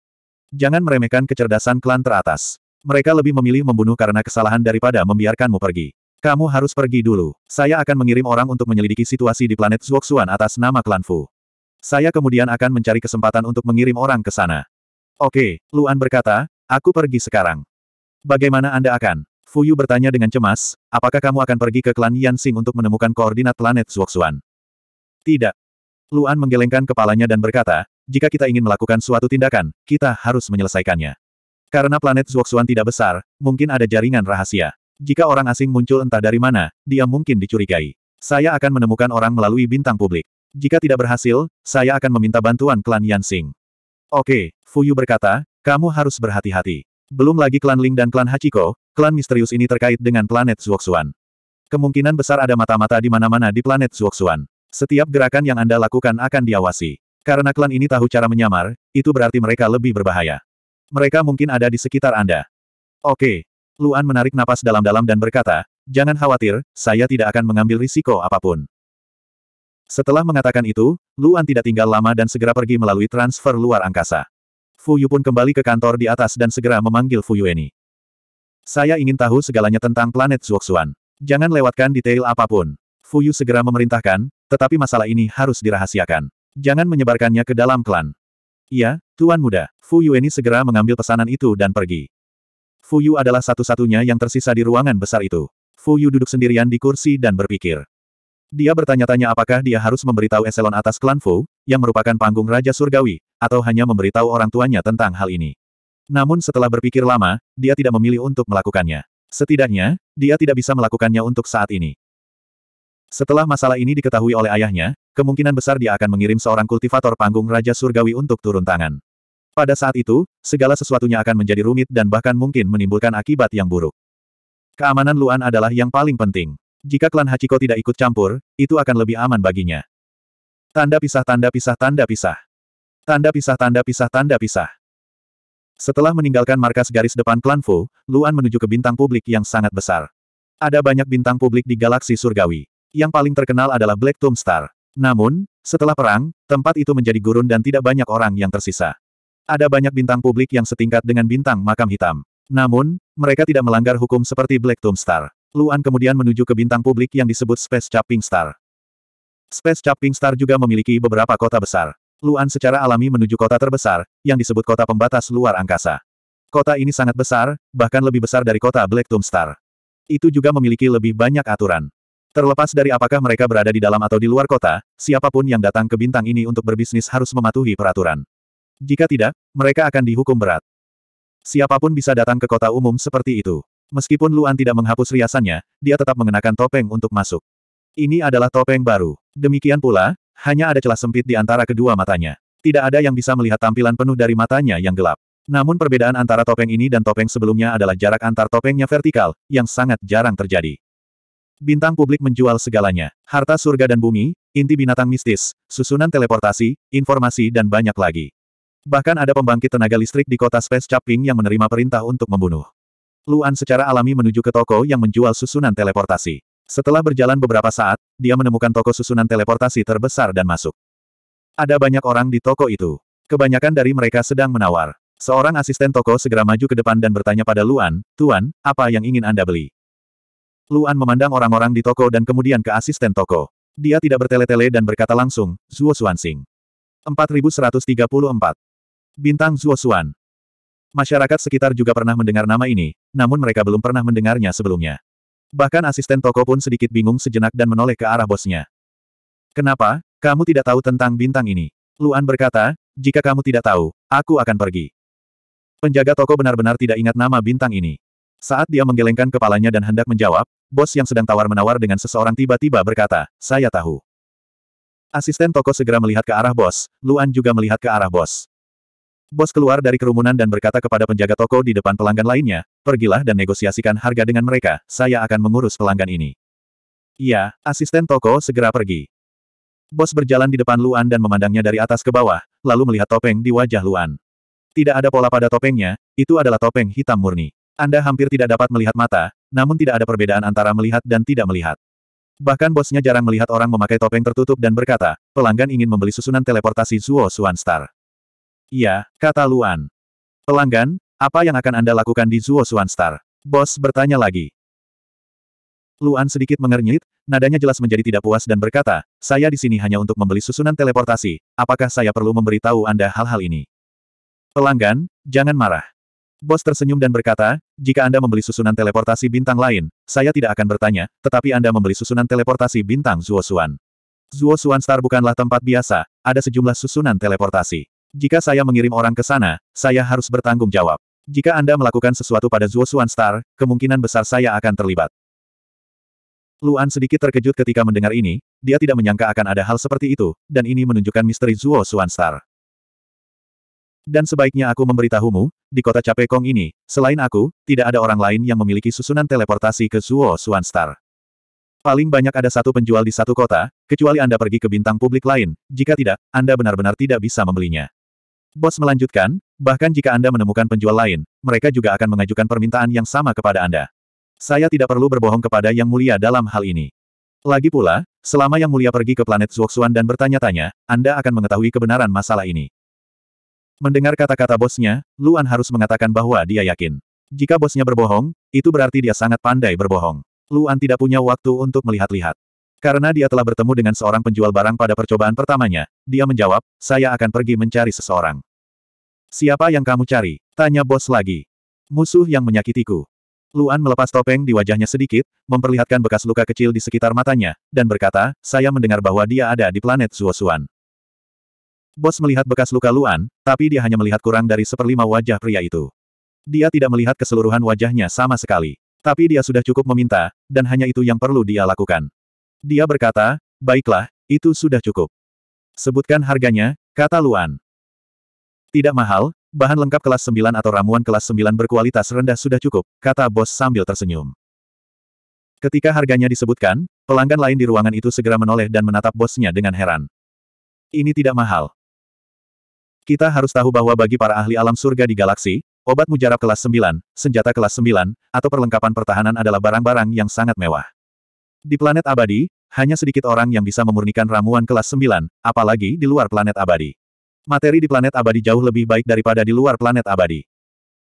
Jangan meremehkan kecerdasan klan teratas. Mereka lebih memilih membunuh karena kesalahan daripada membiarkanmu pergi. Kamu harus pergi dulu. Saya akan mengirim orang untuk menyelidiki situasi di planet Zuoxuan atas nama klan Fu. Saya kemudian akan mencari kesempatan untuk mengirim orang ke sana. Oke, Luan berkata, aku pergi sekarang. Bagaimana Anda akan? Fuyu bertanya dengan cemas, apakah kamu akan pergi ke klan Yansing untuk menemukan koordinat planet Zuoxuan? Tidak. Luan menggelengkan kepalanya dan berkata, jika kita ingin melakukan suatu tindakan, kita harus menyelesaikannya. Karena planet Zuoxuan tidak besar, mungkin ada jaringan rahasia. Jika orang asing muncul entah dari mana, dia mungkin dicurigai. Saya akan menemukan orang melalui bintang publik. Jika tidak berhasil, saya akan meminta bantuan klan Yansing. Oke, Fuyu berkata, kamu harus berhati-hati. Belum lagi klan Ling dan klan Hachiko, klan misterius ini terkait dengan planet Zuoxuan. Kemungkinan besar ada mata-mata di mana-mana di planet Zuoxuan. Setiap gerakan yang Anda lakukan akan diawasi. Karena klan ini tahu cara menyamar, itu berarti mereka lebih berbahaya. Mereka mungkin ada di sekitar Anda. Oke. Luan menarik napas dalam-dalam dan berkata, Jangan khawatir, saya tidak akan mengambil risiko apapun. Setelah mengatakan itu, Luan tidak tinggal lama dan segera pergi melalui transfer luar angkasa. Fu Yu pun kembali ke kantor di atas dan segera memanggil Fu Yueni. Saya ingin tahu segalanya tentang planet Zuoxuan. Jangan lewatkan detail apapun. Fu Yu segera memerintahkan, tetapi masalah ini harus dirahasiakan. Jangan menyebarkannya ke dalam klan. Iya, Tuan Muda. Fu Yueni segera mengambil pesanan itu dan pergi. Fu Yu adalah satu-satunya yang tersisa di ruangan besar itu. Fu Yu duduk sendirian di kursi dan berpikir. Dia bertanya-tanya apakah dia harus memberitahu eselon atas klan Fu, yang merupakan panggung Raja Surgawi, atau hanya memberitahu orang tuanya tentang hal ini. Namun setelah berpikir lama, dia tidak memilih untuk melakukannya. Setidaknya, dia tidak bisa melakukannya untuk saat ini. Setelah masalah ini diketahui oleh ayahnya, kemungkinan besar dia akan mengirim seorang kultivator panggung Raja Surgawi untuk turun tangan. Pada saat itu, segala sesuatunya akan menjadi rumit dan bahkan mungkin menimbulkan akibat yang buruk. Keamanan Luan adalah yang paling penting. Jika klan Hachiko tidak ikut campur, itu akan lebih aman baginya. Tanda pisah tanda pisah tanda pisah. Tanda pisah tanda pisah tanda pisah. Setelah meninggalkan markas garis depan klan Fu, Luan menuju ke bintang publik yang sangat besar. Ada banyak bintang publik di galaksi surgawi. Yang paling terkenal adalah Black Tomb Star. Namun, setelah perang, tempat itu menjadi gurun dan tidak banyak orang yang tersisa. Ada banyak bintang publik yang setingkat dengan bintang makam hitam. Namun, mereka tidak melanggar hukum seperti Black Tomb Star. Luan kemudian menuju ke bintang publik yang disebut Space Chapping Star. Space Chapping Star juga memiliki beberapa kota besar. Luan secara alami menuju kota terbesar, yang disebut kota pembatas luar angkasa. Kota ini sangat besar, bahkan lebih besar dari kota Black Tomb Star. Itu juga memiliki lebih banyak aturan. Terlepas dari apakah mereka berada di dalam atau di luar kota, siapapun yang datang ke bintang ini untuk berbisnis harus mematuhi peraturan. Jika tidak, mereka akan dihukum berat. Siapapun bisa datang ke kota umum seperti itu. Meskipun Luan tidak menghapus riasannya, dia tetap mengenakan topeng untuk masuk. Ini adalah topeng baru. Demikian pula, hanya ada celah sempit di antara kedua matanya. Tidak ada yang bisa melihat tampilan penuh dari matanya yang gelap. Namun perbedaan antara topeng ini dan topeng sebelumnya adalah jarak antar topengnya vertikal, yang sangat jarang terjadi. Bintang publik menjual segalanya. Harta surga dan bumi, inti binatang mistis, susunan teleportasi, informasi dan banyak lagi. Bahkan ada pembangkit tenaga listrik di kota Space Chapping yang menerima perintah untuk membunuh. Luan secara alami menuju ke toko yang menjual susunan teleportasi. Setelah berjalan beberapa saat, dia menemukan toko susunan teleportasi terbesar dan masuk. Ada banyak orang di toko itu. Kebanyakan dari mereka sedang menawar. Seorang asisten toko segera maju ke depan dan bertanya pada Luan, Tuan, apa yang ingin Anda beli? Luan memandang orang-orang di toko dan kemudian ke asisten toko. Dia tidak bertele-tele dan berkata langsung, Zuo Xuan Sing. 4134. Bintang Zuo Xuan. Masyarakat sekitar juga pernah mendengar nama ini, namun mereka belum pernah mendengarnya sebelumnya. Bahkan asisten toko pun sedikit bingung sejenak dan menoleh ke arah bosnya. Kenapa, kamu tidak tahu tentang bintang ini? Luan berkata, jika kamu tidak tahu, aku akan pergi. Penjaga toko benar-benar tidak ingat nama bintang ini. Saat dia menggelengkan kepalanya dan hendak menjawab, bos yang sedang tawar-menawar dengan seseorang tiba-tiba berkata, saya tahu. Asisten toko segera melihat ke arah bos, Luan juga melihat ke arah bos. Bos keluar dari kerumunan dan berkata kepada penjaga toko di depan pelanggan lainnya, pergilah dan negosiasikan harga dengan mereka, saya akan mengurus pelanggan ini. Iya, asisten toko segera pergi. Bos berjalan di depan Luan dan memandangnya dari atas ke bawah, lalu melihat topeng di wajah Luan. Tidak ada pola pada topengnya, itu adalah topeng hitam murni. Anda hampir tidak dapat melihat mata, namun tidak ada perbedaan antara melihat dan tidak melihat. Bahkan bosnya jarang melihat orang memakai topeng tertutup dan berkata, pelanggan ingin membeli susunan teleportasi Zuo Suan Star. Iya, kata Luan. Pelanggan, apa yang akan Anda lakukan di Zuo Suan Star? Bos bertanya lagi. Luan sedikit mengernyit, nadanya jelas menjadi tidak puas dan berkata, saya di sini hanya untuk membeli susunan teleportasi, apakah saya perlu memberitahu Anda hal-hal ini? Pelanggan, jangan marah. Bos tersenyum dan berkata, jika Anda membeli susunan teleportasi bintang lain, saya tidak akan bertanya, tetapi Anda membeli susunan teleportasi bintang Zuo Suan. Zuo Suan Star bukanlah tempat biasa, ada sejumlah susunan teleportasi. Jika saya mengirim orang ke sana, saya harus bertanggung jawab. Jika Anda melakukan sesuatu pada Zhuo Xuan Star, kemungkinan besar saya akan terlibat. Luan sedikit terkejut ketika mendengar ini, dia tidak menyangka akan ada hal seperti itu, dan ini menunjukkan misteri Zuo Xuan Star. Dan sebaiknya aku memberitahumu, di kota Capekong ini, selain aku, tidak ada orang lain yang memiliki susunan teleportasi ke Zuo Xuan Star. Paling banyak ada satu penjual di satu kota, kecuali Anda pergi ke bintang publik lain, jika tidak, Anda benar-benar tidak bisa membelinya. Bos melanjutkan, bahkan jika Anda menemukan penjual lain, mereka juga akan mengajukan permintaan yang sama kepada Anda. Saya tidak perlu berbohong kepada Yang Mulia dalam hal ini. Lagi pula, selama Yang Mulia pergi ke planet Zuoxuan dan bertanya-tanya, Anda akan mengetahui kebenaran masalah ini. Mendengar kata-kata bosnya, Luan harus mengatakan bahwa dia yakin. Jika bosnya berbohong, itu berarti dia sangat pandai berbohong. Luan tidak punya waktu untuk melihat-lihat. Karena dia telah bertemu dengan seorang penjual barang pada percobaan pertamanya, dia menjawab, saya akan pergi mencari seseorang. Siapa yang kamu cari? Tanya bos lagi. Musuh yang menyakitiku. Luan melepas topeng di wajahnya sedikit, memperlihatkan bekas luka kecil di sekitar matanya, dan berkata, saya mendengar bahwa dia ada di planet Zuosuan. Bos melihat bekas luka Luan, tapi dia hanya melihat kurang dari seperlima wajah pria itu. Dia tidak melihat keseluruhan wajahnya sama sekali. Tapi dia sudah cukup meminta, dan hanya itu yang perlu dia lakukan. Dia berkata, baiklah, itu sudah cukup. Sebutkan harganya, kata Luan. Tidak mahal, bahan lengkap kelas 9 atau ramuan kelas 9 berkualitas rendah sudah cukup, kata bos sambil tersenyum. Ketika harganya disebutkan, pelanggan lain di ruangan itu segera menoleh dan menatap bosnya dengan heran. Ini tidak mahal. Kita harus tahu bahwa bagi para ahli alam surga di galaksi, obat mujarab kelas 9, senjata kelas 9, atau perlengkapan pertahanan adalah barang-barang yang sangat mewah. Di planet abadi, hanya sedikit orang yang bisa memurnikan ramuan kelas 9, apalagi di luar planet abadi. Materi di planet abadi jauh lebih baik daripada di luar planet abadi.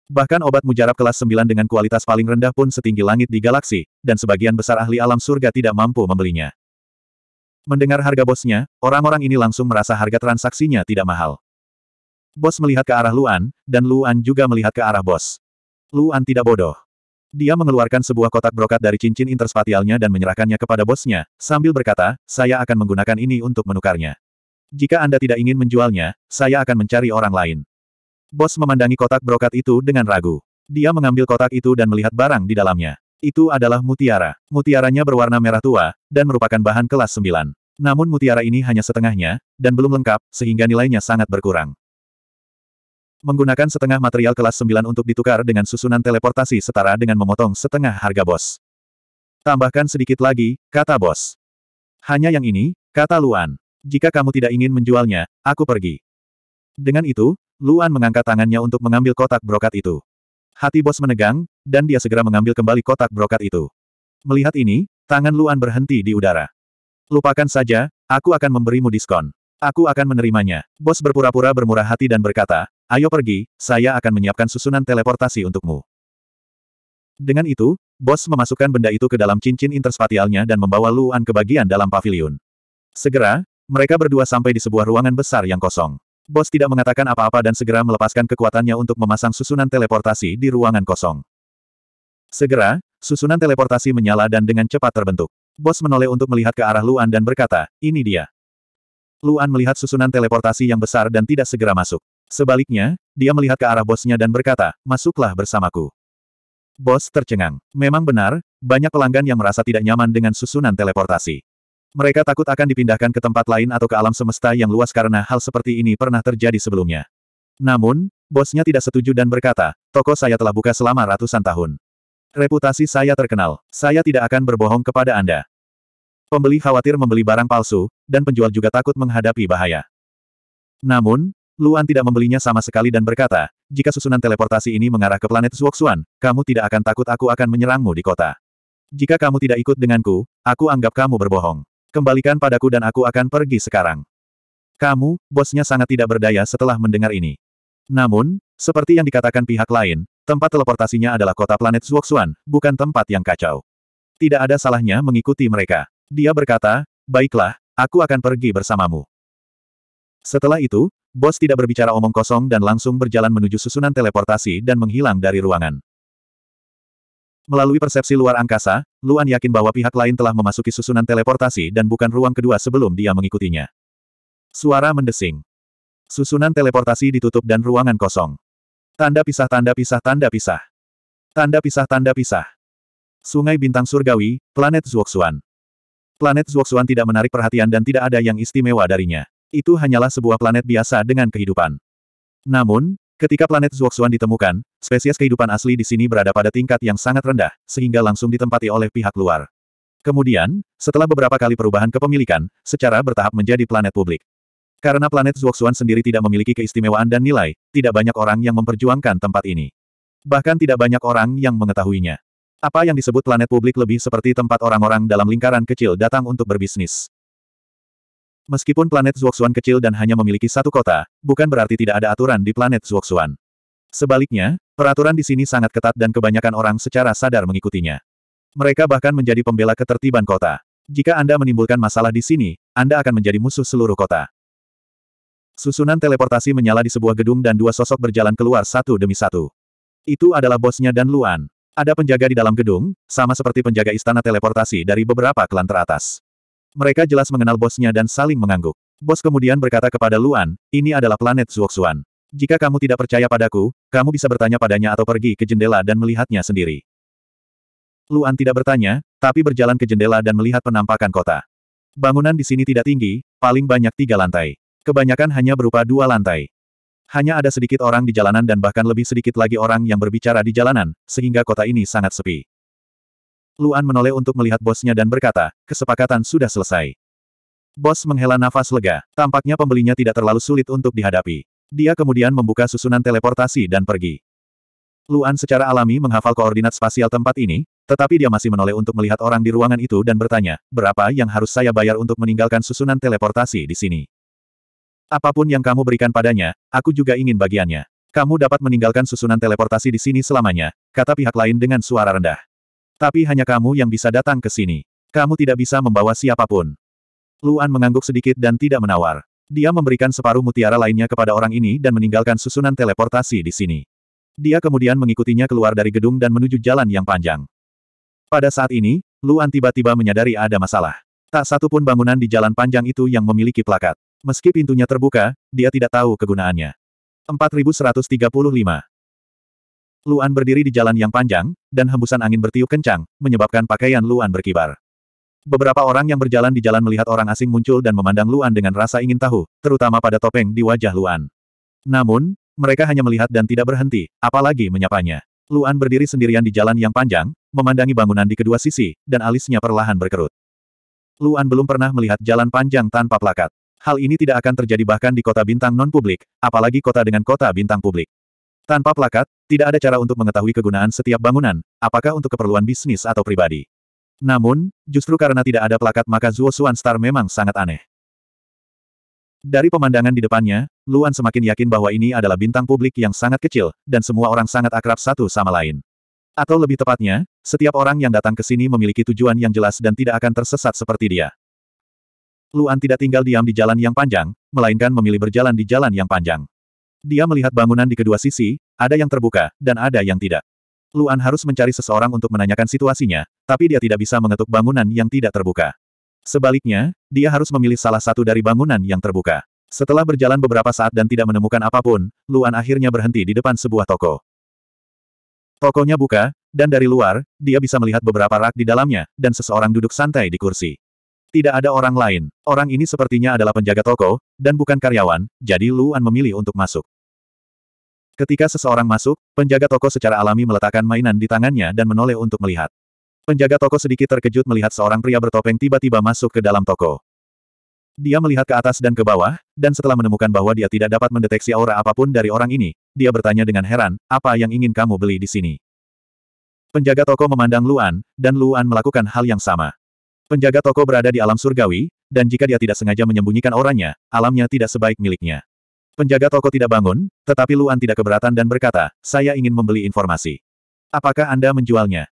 Bahkan obat mujarab kelas 9 dengan kualitas paling rendah pun setinggi langit di galaksi, dan sebagian besar ahli alam surga tidak mampu membelinya. Mendengar harga bosnya, orang-orang ini langsung merasa harga transaksinya tidak mahal. Bos melihat ke arah Luan, dan Luan juga melihat ke arah bos. Luan tidak bodoh. Dia mengeluarkan sebuah kotak brokat dari cincin interspatialnya dan menyerahkannya kepada bosnya, sambil berkata, saya akan menggunakan ini untuk menukarnya. Jika Anda tidak ingin menjualnya, saya akan mencari orang lain. Bos memandangi kotak brokat itu dengan ragu. Dia mengambil kotak itu dan melihat barang di dalamnya. Itu adalah mutiara. Mutiaranya berwarna merah tua, dan merupakan bahan kelas 9. Namun mutiara ini hanya setengahnya, dan belum lengkap, sehingga nilainya sangat berkurang. Menggunakan setengah material kelas 9 untuk ditukar dengan susunan teleportasi setara dengan memotong setengah harga bos. Tambahkan sedikit lagi, kata bos. Hanya yang ini, kata Luan. Jika kamu tidak ingin menjualnya, aku pergi. Dengan itu, Luan mengangkat tangannya untuk mengambil kotak brokat itu. Hati bos menegang, dan dia segera mengambil kembali kotak brokat itu. Melihat ini, tangan Luan berhenti di udara. Lupakan saja, aku akan memberimu diskon. Aku akan menerimanya. Bos berpura-pura bermurah hati dan berkata, Ayo pergi, saya akan menyiapkan susunan teleportasi untukmu. Dengan itu, Bos memasukkan benda itu ke dalam cincin interspatialnya dan membawa Luan ke bagian dalam pavilion. Segera, mereka berdua sampai di sebuah ruangan besar yang kosong. Bos tidak mengatakan apa-apa dan segera melepaskan kekuatannya untuk memasang susunan teleportasi di ruangan kosong. Segera, susunan teleportasi menyala dan dengan cepat terbentuk. Bos menoleh untuk melihat ke arah Luan dan berkata, ini dia. Luan melihat susunan teleportasi yang besar dan tidak segera masuk. Sebaliknya, dia melihat ke arah bosnya dan berkata, masuklah bersamaku. Bos tercengang. Memang benar, banyak pelanggan yang merasa tidak nyaman dengan susunan teleportasi. Mereka takut akan dipindahkan ke tempat lain atau ke alam semesta yang luas karena hal seperti ini pernah terjadi sebelumnya. Namun, bosnya tidak setuju dan berkata, toko saya telah buka selama ratusan tahun. Reputasi saya terkenal, saya tidak akan berbohong kepada Anda. Pembeli khawatir membeli barang palsu, dan penjual juga takut menghadapi bahaya. Namun, Luan tidak membelinya sama sekali dan berkata, jika susunan teleportasi ini mengarah ke planet Zuoxuan, kamu tidak akan takut aku akan menyerangmu di kota. Jika kamu tidak ikut denganku, aku anggap kamu berbohong. Kembalikan padaku dan aku akan pergi sekarang. Kamu, bosnya sangat tidak berdaya setelah mendengar ini. Namun, seperti yang dikatakan pihak lain, tempat teleportasinya adalah kota planet Zuoxuan, bukan tempat yang kacau. Tidak ada salahnya mengikuti mereka. Dia berkata, baiklah, aku akan pergi bersamamu. Setelah itu, Bos tidak berbicara omong kosong dan langsung berjalan menuju susunan teleportasi dan menghilang dari ruangan. Melalui persepsi luar angkasa, Luan yakin bahwa pihak lain telah memasuki susunan teleportasi dan bukan ruang kedua sebelum dia mengikutinya. Suara mendesing. Susunan teleportasi ditutup dan ruangan kosong. Tanda pisah tanda pisah tanda pisah. Tanda pisah tanda pisah. Sungai Bintang Surgawi, Planet Zuoxuan. Planet Zuoxuan tidak menarik perhatian dan tidak ada yang istimewa darinya. Itu hanyalah sebuah planet biasa dengan kehidupan. Namun, ketika planet Zuoxuan ditemukan, spesies kehidupan asli di sini berada pada tingkat yang sangat rendah, sehingga langsung ditempati oleh pihak luar. Kemudian, setelah beberapa kali perubahan kepemilikan, secara bertahap menjadi planet publik. Karena planet Zuoxuan sendiri tidak memiliki keistimewaan dan nilai, tidak banyak orang yang memperjuangkan tempat ini. Bahkan tidak banyak orang yang mengetahuinya. Apa yang disebut planet publik lebih seperti tempat orang-orang dalam lingkaran kecil datang untuk berbisnis. Meskipun planet Zuoxuan kecil dan hanya memiliki satu kota, bukan berarti tidak ada aturan di planet Zuoxuan. Sebaliknya, peraturan di sini sangat ketat dan kebanyakan orang secara sadar mengikutinya. Mereka bahkan menjadi pembela ketertiban kota. Jika Anda menimbulkan masalah di sini, Anda akan menjadi musuh seluruh kota. Susunan teleportasi menyala di sebuah gedung dan dua sosok berjalan keluar satu demi satu. Itu adalah bosnya dan Luan. Ada penjaga di dalam gedung, sama seperti penjaga istana teleportasi dari beberapa klan teratas. Mereka jelas mengenal bosnya dan saling mengangguk. Bos kemudian berkata kepada Luan, ini adalah planet Zuoxuan. Jika kamu tidak percaya padaku, kamu bisa bertanya padanya atau pergi ke jendela dan melihatnya sendiri. Luan tidak bertanya, tapi berjalan ke jendela dan melihat penampakan kota. Bangunan di sini tidak tinggi, paling banyak tiga lantai. Kebanyakan hanya berupa dua lantai. Hanya ada sedikit orang di jalanan dan bahkan lebih sedikit lagi orang yang berbicara di jalanan, sehingga kota ini sangat sepi. Luan menoleh untuk melihat bosnya dan berkata, kesepakatan sudah selesai. Bos menghela nafas lega, tampaknya pembelinya tidak terlalu sulit untuk dihadapi. Dia kemudian membuka susunan teleportasi dan pergi. Luan secara alami menghafal koordinat spasial tempat ini, tetapi dia masih menoleh untuk melihat orang di ruangan itu dan bertanya, berapa yang harus saya bayar untuk meninggalkan susunan teleportasi di sini? Apapun yang kamu berikan padanya, aku juga ingin bagiannya. Kamu dapat meninggalkan susunan teleportasi di sini selamanya, kata pihak lain dengan suara rendah. Tapi hanya kamu yang bisa datang ke sini. Kamu tidak bisa membawa siapapun. Luan mengangguk sedikit dan tidak menawar. Dia memberikan separuh mutiara lainnya kepada orang ini dan meninggalkan susunan teleportasi di sini. Dia kemudian mengikutinya keluar dari gedung dan menuju jalan yang panjang. Pada saat ini, Luan tiba-tiba menyadari ada masalah. Tak satu pun bangunan di jalan panjang itu yang memiliki plakat. Meski pintunya terbuka, dia tidak tahu kegunaannya. 4135 Luan berdiri di jalan yang panjang, dan hembusan angin bertiup kencang, menyebabkan pakaian Luan berkibar. Beberapa orang yang berjalan di jalan melihat orang asing muncul dan memandang Luan dengan rasa ingin tahu, terutama pada topeng di wajah Luan. Namun, mereka hanya melihat dan tidak berhenti, apalagi menyapanya. Luan berdiri sendirian di jalan yang panjang, memandangi bangunan di kedua sisi, dan alisnya perlahan berkerut. Luan belum pernah melihat jalan panjang tanpa plakat. Hal ini tidak akan terjadi bahkan di kota bintang non-publik, apalagi kota dengan kota bintang publik. Tanpa plakat, tidak ada cara untuk mengetahui kegunaan setiap bangunan, apakah untuk keperluan bisnis atau pribadi. Namun, justru karena tidak ada plakat maka Zuo Xuan Star memang sangat aneh. Dari pemandangan di depannya, Luan semakin yakin bahwa ini adalah bintang publik yang sangat kecil, dan semua orang sangat akrab satu sama lain. Atau lebih tepatnya, setiap orang yang datang ke sini memiliki tujuan yang jelas dan tidak akan tersesat seperti dia. Luan tidak tinggal diam di jalan yang panjang, melainkan memilih berjalan di jalan yang panjang. Dia melihat bangunan di kedua sisi, ada yang terbuka, dan ada yang tidak. Luan harus mencari seseorang untuk menanyakan situasinya, tapi dia tidak bisa mengetuk bangunan yang tidak terbuka. Sebaliknya, dia harus memilih salah satu dari bangunan yang terbuka. Setelah berjalan beberapa saat dan tidak menemukan apapun, Luan akhirnya berhenti di depan sebuah toko. Tokonya buka, dan dari luar, dia bisa melihat beberapa rak di dalamnya, dan seseorang duduk santai di kursi. Tidak ada orang lain, orang ini sepertinya adalah penjaga toko, dan bukan karyawan, jadi Luan memilih untuk masuk. Ketika seseorang masuk, penjaga toko secara alami meletakkan mainan di tangannya dan menoleh untuk melihat. Penjaga toko sedikit terkejut melihat seorang pria bertopeng tiba-tiba masuk ke dalam toko. Dia melihat ke atas dan ke bawah, dan setelah menemukan bahwa dia tidak dapat mendeteksi aura apapun dari orang ini, dia bertanya dengan heran, apa yang ingin kamu beli di sini? Penjaga toko memandang Luan, dan Luan melakukan hal yang sama. Penjaga toko berada di alam surgawi, dan jika dia tidak sengaja menyembunyikan orangnya, alamnya tidak sebaik miliknya. Penjaga toko tidak bangun, tetapi Luan tidak keberatan dan berkata, saya ingin membeli informasi. Apakah Anda menjualnya?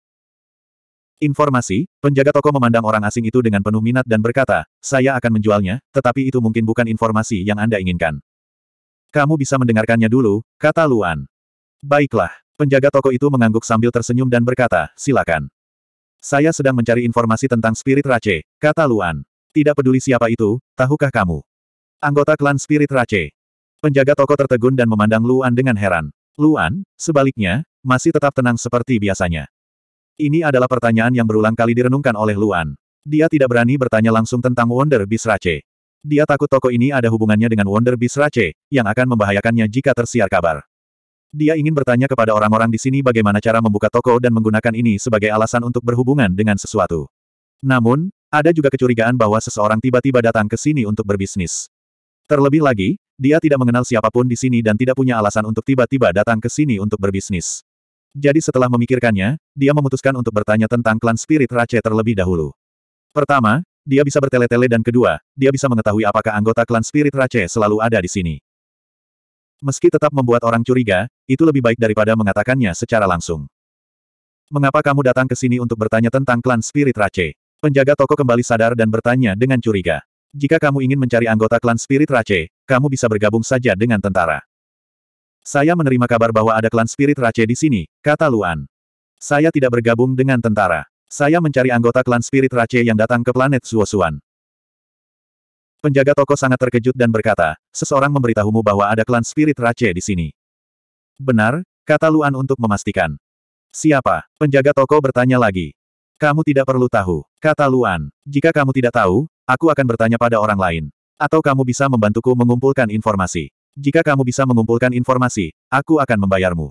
Informasi, penjaga toko memandang orang asing itu dengan penuh minat dan berkata, saya akan menjualnya, tetapi itu mungkin bukan informasi yang Anda inginkan. Kamu bisa mendengarkannya dulu, kata Luan. Baiklah, penjaga toko itu mengangguk sambil tersenyum dan berkata, silakan. Saya sedang mencari informasi tentang spirit Rache, kata Luan. Tidak peduli siapa itu, tahukah kamu? Anggota klan spirit Rache. Penjaga toko tertegun dan memandang Luan dengan heran. Luan, sebaliknya, masih tetap tenang seperti biasanya. Ini adalah pertanyaan yang berulang kali direnungkan oleh Luan. Dia tidak berani bertanya langsung tentang Wonder Beast Rache. Dia takut toko ini ada hubungannya dengan Wonder Beast Rache, yang akan membahayakannya jika tersiar kabar. Dia ingin bertanya kepada orang-orang di sini bagaimana cara membuka toko dan menggunakan ini sebagai alasan untuk berhubungan dengan sesuatu. Namun, ada juga kecurigaan bahwa seseorang tiba-tiba datang ke sini untuk berbisnis. Terlebih lagi, dia tidak mengenal siapapun di sini dan tidak punya alasan untuk tiba-tiba datang ke sini untuk berbisnis. Jadi setelah memikirkannya, dia memutuskan untuk bertanya tentang klan spirit Rache terlebih dahulu. Pertama, dia bisa bertele-tele dan kedua, dia bisa mengetahui apakah anggota klan spirit Rache selalu ada di sini. Meski tetap membuat orang curiga, itu lebih baik daripada mengatakannya secara langsung. Mengapa kamu datang ke sini untuk bertanya tentang klan Spirit Rache? Penjaga toko kembali sadar dan bertanya dengan curiga. Jika kamu ingin mencari anggota klan Spirit Rache, kamu bisa bergabung saja dengan tentara. Saya menerima kabar bahwa ada klan Spirit Rache di sini, kata Luan. Saya tidak bergabung dengan tentara. Saya mencari anggota klan Spirit Rache yang datang ke planet Suosuan. Penjaga toko sangat terkejut dan berkata, seseorang memberitahumu bahwa ada klan spirit Rache di sini. Benar, kata Luan untuk memastikan. Siapa? Penjaga toko bertanya lagi. Kamu tidak perlu tahu, kata Luan. Jika kamu tidak tahu, aku akan bertanya pada orang lain. Atau kamu bisa membantuku mengumpulkan informasi. Jika kamu bisa mengumpulkan informasi, aku akan membayarmu.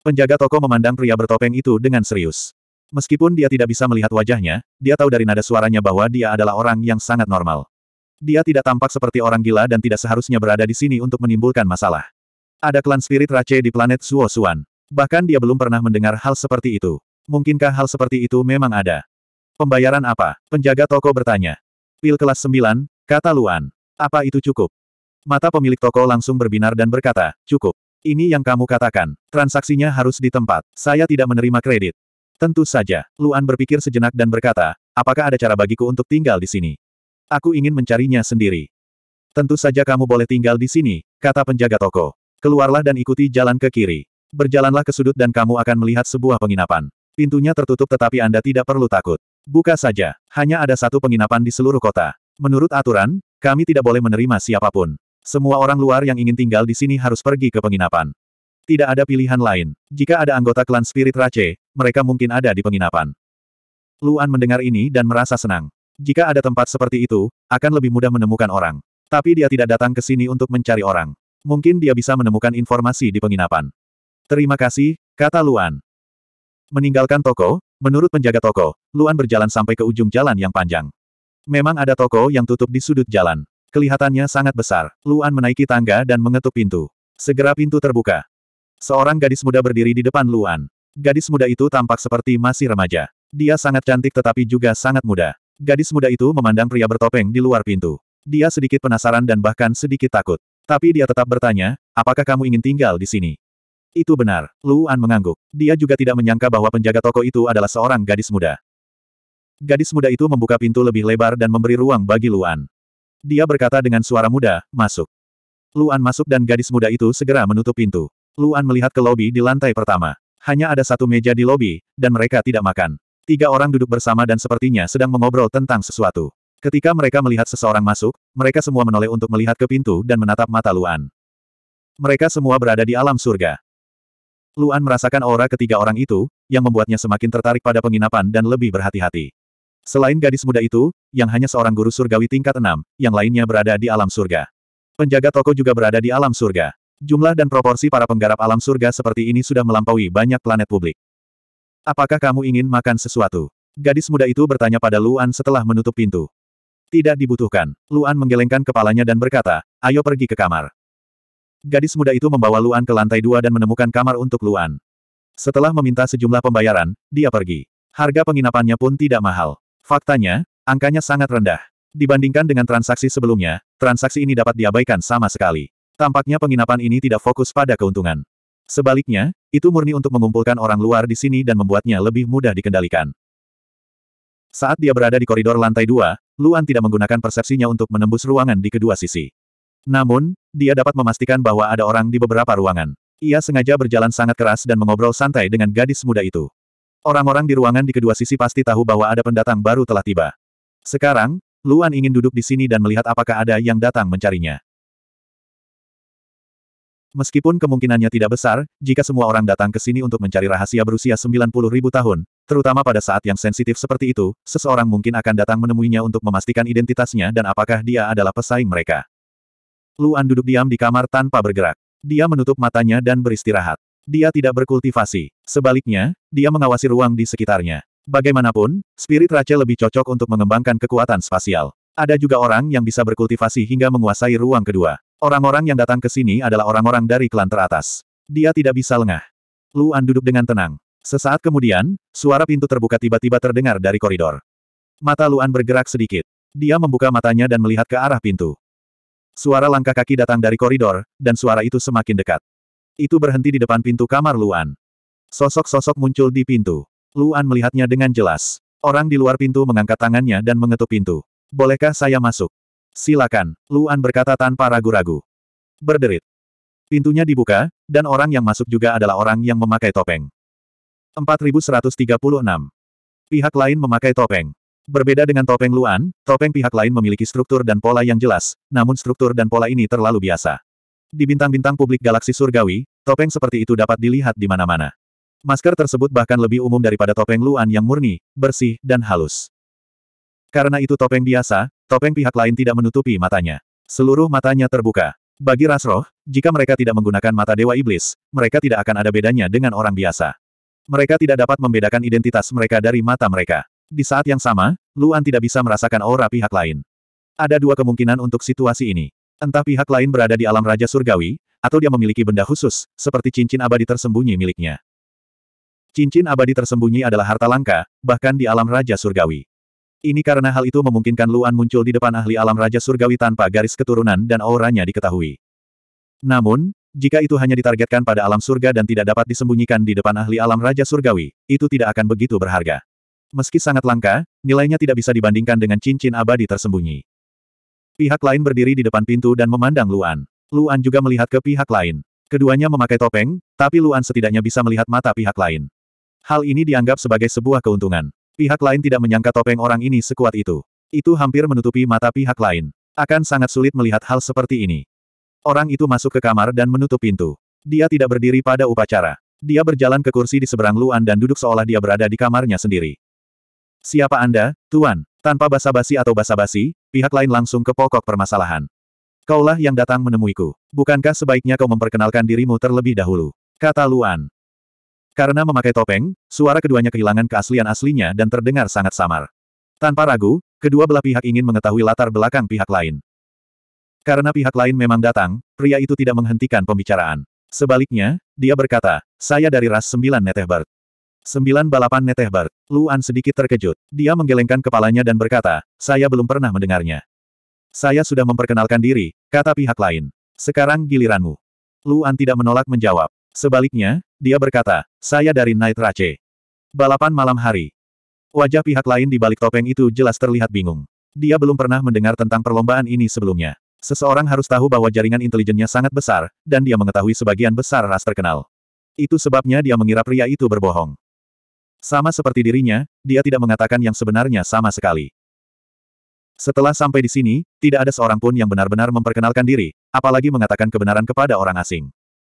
Penjaga toko memandang pria bertopeng itu dengan serius. Meskipun dia tidak bisa melihat wajahnya, dia tahu dari nada suaranya bahwa dia adalah orang yang sangat normal. Dia tidak tampak seperti orang gila dan tidak seharusnya berada di sini untuk menimbulkan masalah. Ada klan spirit race di planet Suo Suan. Bahkan dia belum pernah mendengar hal seperti itu. Mungkinkah hal seperti itu memang ada? Pembayaran apa? Penjaga toko bertanya. Pil kelas 9, kata Luan. Apa itu cukup? Mata pemilik toko langsung berbinar dan berkata, cukup. Ini yang kamu katakan. Transaksinya harus di tempat. Saya tidak menerima kredit. Tentu saja, Luan berpikir sejenak dan berkata, apakah ada cara bagiku untuk tinggal di sini? Aku ingin mencarinya sendiri. Tentu saja kamu boleh tinggal di sini, kata penjaga toko. Keluarlah dan ikuti jalan ke kiri. Berjalanlah ke sudut dan kamu akan melihat sebuah penginapan. Pintunya tertutup tetapi Anda tidak perlu takut. Buka saja. Hanya ada satu penginapan di seluruh kota. Menurut aturan, kami tidak boleh menerima siapapun. Semua orang luar yang ingin tinggal di sini harus pergi ke penginapan. Tidak ada pilihan lain. Jika ada anggota klan Spirit Race, mereka mungkin ada di penginapan. Luan mendengar ini dan merasa senang. Jika ada tempat seperti itu, akan lebih mudah menemukan orang. Tapi dia tidak datang ke sini untuk mencari orang. Mungkin dia bisa menemukan informasi di penginapan. Terima kasih, kata Luan. Meninggalkan toko, menurut penjaga toko, Luan berjalan sampai ke ujung jalan yang panjang. Memang ada toko yang tutup di sudut jalan. Kelihatannya sangat besar. Luan menaiki tangga dan mengetuk pintu. Segera pintu terbuka. Seorang gadis muda berdiri di depan Luan. Gadis muda itu tampak seperti masih remaja. Dia sangat cantik tetapi juga sangat muda. Gadis muda itu memandang pria bertopeng di luar pintu. Dia sedikit penasaran dan bahkan sedikit takut. Tapi dia tetap bertanya, apakah kamu ingin tinggal di sini? Itu benar, Luan mengangguk. Dia juga tidak menyangka bahwa penjaga toko itu adalah seorang gadis muda. Gadis muda itu membuka pintu lebih lebar dan memberi ruang bagi Luan. Dia berkata dengan suara muda, masuk. Luan masuk dan gadis muda itu segera menutup pintu. Luan melihat ke lobi di lantai pertama. Hanya ada satu meja di lobi, dan mereka tidak makan. Tiga orang duduk bersama dan sepertinya sedang mengobrol tentang sesuatu. Ketika mereka melihat seseorang masuk, mereka semua menoleh untuk melihat ke pintu dan menatap mata Luan. Mereka semua berada di alam surga. Luan merasakan aura ketiga orang itu, yang membuatnya semakin tertarik pada penginapan dan lebih berhati-hati. Selain gadis muda itu, yang hanya seorang guru surgawi tingkat enam, yang lainnya berada di alam surga. Penjaga toko juga berada di alam surga. Jumlah dan proporsi para penggarap alam surga seperti ini sudah melampaui banyak planet publik. Apakah kamu ingin makan sesuatu? Gadis muda itu bertanya pada Luan setelah menutup pintu. Tidak dibutuhkan. Luan menggelengkan kepalanya dan berkata, ayo pergi ke kamar. Gadis muda itu membawa Luan ke lantai dua dan menemukan kamar untuk Luan. Setelah meminta sejumlah pembayaran, dia pergi. Harga penginapannya pun tidak mahal. Faktanya, angkanya sangat rendah. Dibandingkan dengan transaksi sebelumnya, transaksi ini dapat diabaikan sama sekali. Tampaknya penginapan ini tidak fokus pada keuntungan. Sebaliknya, itu murni untuk mengumpulkan orang luar di sini dan membuatnya lebih mudah dikendalikan. Saat dia berada di koridor lantai dua, Luan tidak menggunakan persepsinya untuk menembus ruangan di kedua sisi. Namun, dia dapat memastikan bahwa ada orang di beberapa ruangan. Ia sengaja berjalan sangat keras dan mengobrol santai dengan gadis muda itu. Orang-orang di ruangan di kedua sisi pasti tahu bahwa ada pendatang baru telah tiba. Sekarang, Luan ingin duduk di sini dan melihat apakah ada yang datang mencarinya. Meskipun kemungkinannya tidak besar, jika semua orang datang ke sini untuk mencari rahasia berusia 90 ribu tahun, terutama pada saat yang sensitif seperti itu, seseorang mungkin akan datang menemuinya untuk memastikan identitasnya dan apakah dia adalah pesaing mereka. Luan duduk diam di kamar tanpa bergerak. Dia menutup matanya dan beristirahat. Dia tidak berkultivasi. Sebaliknya, dia mengawasi ruang di sekitarnya. Bagaimanapun, spirit Rache lebih cocok untuk mengembangkan kekuatan spasial. Ada juga orang yang bisa berkultivasi hingga menguasai ruang kedua. Orang-orang yang datang ke sini adalah orang-orang dari klan teratas. Dia tidak bisa lengah. Luan duduk dengan tenang. Sesaat kemudian, suara pintu terbuka tiba-tiba terdengar dari koridor. Mata Luan bergerak sedikit. Dia membuka matanya dan melihat ke arah pintu. Suara langkah kaki datang dari koridor, dan suara itu semakin dekat. Itu berhenti di depan pintu kamar Luan. Sosok-sosok muncul di pintu. Luan melihatnya dengan jelas. Orang di luar pintu mengangkat tangannya dan mengetuk pintu. Bolehkah saya masuk? Silakan, Luan berkata tanpa ragu-ragu. Berderit. Pintunya dibuka, dan orang yang masuk juga adalah orang yang memakai topeng. 4136. Pihak lain memakai topeng. Berbeda dengan topeng Luan, topeng pihak lain memiliki struktur dan pola yang jelas, namun struktur dan pola ini terlalu biasa. Di bintang-bintang publik galaksi surgawi, topeng seperti itu dapat dilihat di mana-mana. Masker tersebut bahkan lebih umum daripada topeng Luan yang murni, bersih, dan halus. Karena itu topeng biasa, Topeng pihak lain tidak menutupi matanya. Seluruh matanya terbuka. Bagi rasroh, jika mereka tidak menggunakan mata Dewa Iblis, mereka tidak akan ada bedanya dengan orang biasa. Mereka tidak dapat membedakan identitas mereka dari mata mereka. Di saat yang sama, Luan tidak bisa merasakan aura pihak lain. Ada dua kemungkinan untuk situasi ini. Entah pihak lain berada di alam Raja Surgawi, atau dia memiliki benda khusus, seperti cincin abadi tersembunyi miliknya. Cincin abadi tersembunyi adalah harta langka, bahkan di alam Raja Surgawi. Ini karena hal itu memungkinkan Luan muncul di depan ahli alam Raja Surgawi tanpa garis keturunan dan auranya diketahui. Namun, jika itu hanya ditargetkan pada alam surga dan tidak dapat disembunyikan di depan ahli alam Raja Surgawi, itu tidak akan begitu berharga. Meski sangat langka, nilainya tidak bisa dibandingkan dengan cincin abadi tersembunyi. Pihak lain berdiri di depan pintu dan memandang Luan. Luan juga melihat ke pihak lain. Keduanya memakai topeng, tapi Luan setidaknya bisa melihat mata pihak lain. Hal ini dianggap sebagai sebuah keuntungan. Pihak lain tidak menyangka topeng orang ini sekuat itu. Itu hampir menutupi mata pihak lain. Akan sangat sulit melihat hal seperti ini. Orang itu masuk ke kamar dan menutup pintu. Dia tidak berdiri pada upacara. Dia berjalan ke kursi di seberang Luan dan duduk seolah dia berada di kamarnya sendiri. Siapa Anda, Tuan? Tanpa basa-basi atau basa-basi, pihak lain langsung ke pokok permasalahan. Kaulah yang datang menemuiku. Bukankah sebaiknya kau memperkenalkan dirimu terlebih dahulu? Kata Luan. Karena memakai topeng, suara keduanya kehilangan keaslian aslinya dan terdengar sangat samar. Tanpa ragu, kedua belah pihak ingin mengetahui latar belakang pihak lain. Karena pihak lain memang datang, pria itu tidak menghentikan pembicaraan. Sebaliknya, dia berkata, saya dari ras sembilan Netehbert. Sembilan balapan Netehbert. Luan sedikit terkejut. Dia menggelengkan kepalanya dan berkata, saya belum pernah mendengarnya. Saya sudah memperkenalkan diri, kata pihak lain. Sekarang giliranmu. Luan tidak menolak menjawab. Sebaliknya, dia berkata, saya dari Night Rache. Balapan malam hari. Wajah pihak lain di balik topeng itu jelas terlihat bingung. Dia belum pernah mendengar tentang perlombaan ini sebelumnya. Seseorang harus tahu bahwa jaringan intelijennya sangat besar, dan dia mengetahui sebagian besar ras terkenal. Itu sebabnya dia mengira pria itu berbohong. Sama seperti dirinya, dia tidak mengatakan yang sebenarnya sama sekali. Setelah sampai di sini, tidak ada seorang pun yang benar-benar memperkenalkan diri, apalagi mengatakan kebenaran kepada orang asing.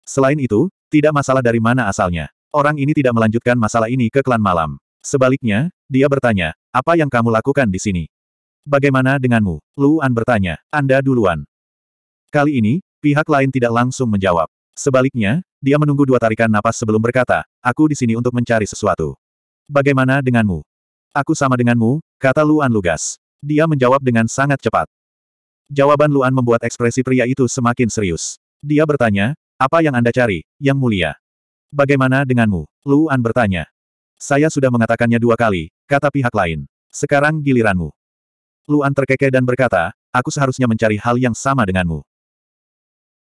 Selain itu, tidak masalah dari mana asalnya. Orang ini tidak melanjutkan masalah ini ke klan malam. Sebaliknya, dia bertanya, apa yang kamu lakukan di sini? Bagaimana denganmu? Luan bertanya, Anda duluan. Kali ini, pihak lain tidak langsung menjawab. Sebaliknya, dia menunggu dua tarikan napas sebelum berkata, aku di sini untuk mencari sesuatu. Bagaimana denganmu? Aku sama denganmu, kata Luan lugas. Dia menjawab dengan sangat cepat. Jawaban Luan membuat ekspresi pria itu semakin serius. Dia bertanya, apa yang Anda cari, Yang Mulia? Bagaimana denganmu? Luan bertanya. Saya sudah mengatakannya dua kali, kata pihak lain. Sekarang giliranmu. Luan terkekeh dan berkata, aku seharusnya mencari hal yang sama denganmu.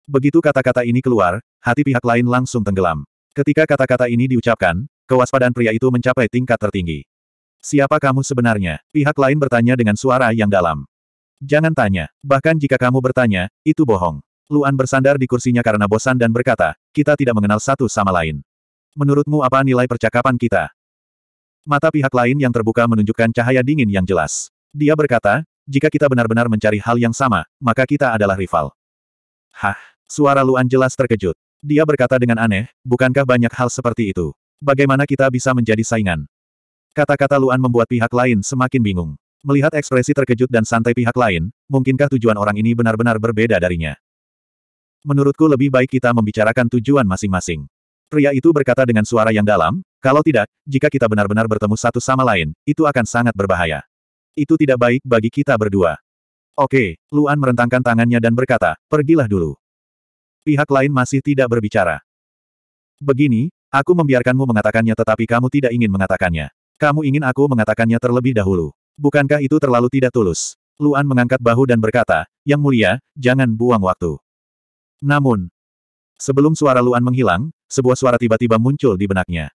Begitu kata-kata ini keluar, hati pihak lain langsung tenggelam. Ketika kata-kata ini diucapkan, kewaspadaan pria itu mencapai tingkat tertinggi. Siapa kamu sebenarnya? Pihak lain bertanya dengan suara yang dalam. Jangan tanya, bahkan jika kamu bertanya, itu bohong. Luan bersandar di kursinya karena bosan dan berkata, kita tidak mengenal satu sama lain. Menurutmu apa nilai percakapan kita? Mata pihak lain yang terbuka menunjukkan cahaya dingin yang jelas. Dia berkata, jika kita benar-benar mencari hal yang sama, maka kita adalah rival. Hah, suara Luan jelas terkejut. Dia berkata dengan aneh, bukankah banyak hal seperti itu? Bagaimana kita bisa menjadi saingan? Kata-kata Luan membuat pihak lain semakin bingung. Melihat ekspresi terkejut dan santai pihak lain, mungkinkah tujuan orang ini benar-benar berbeda darinya? Menurutku lebih baik kita membicarakan tujuan masing-masing. Pria itu berkata dengan suara yang dalam, kalau tidak, jika kita benar-benar bertemu satu sama lain, itu akan sangat berbahaya. Itu tidak baik bagi kita berdua. Oke, Luan merentangkan tangannya dan berkata, pergilah dulu. Pihak lain masih tidak berbicara. Begini, aku membiarkanmu mengatakannya tetapi kamu tidak ingin mengatakannya. Kamu ingin aku mengatakannya terlebih dahulu. Bukankah itu terlalu tidak tulus? Luan mengangkat bahu dan berkata, Yang mulia, jangan buang waktu. Namun, sebelum suara Luan menghilang, sebuah suara tiba-tiba muncul di benaknya.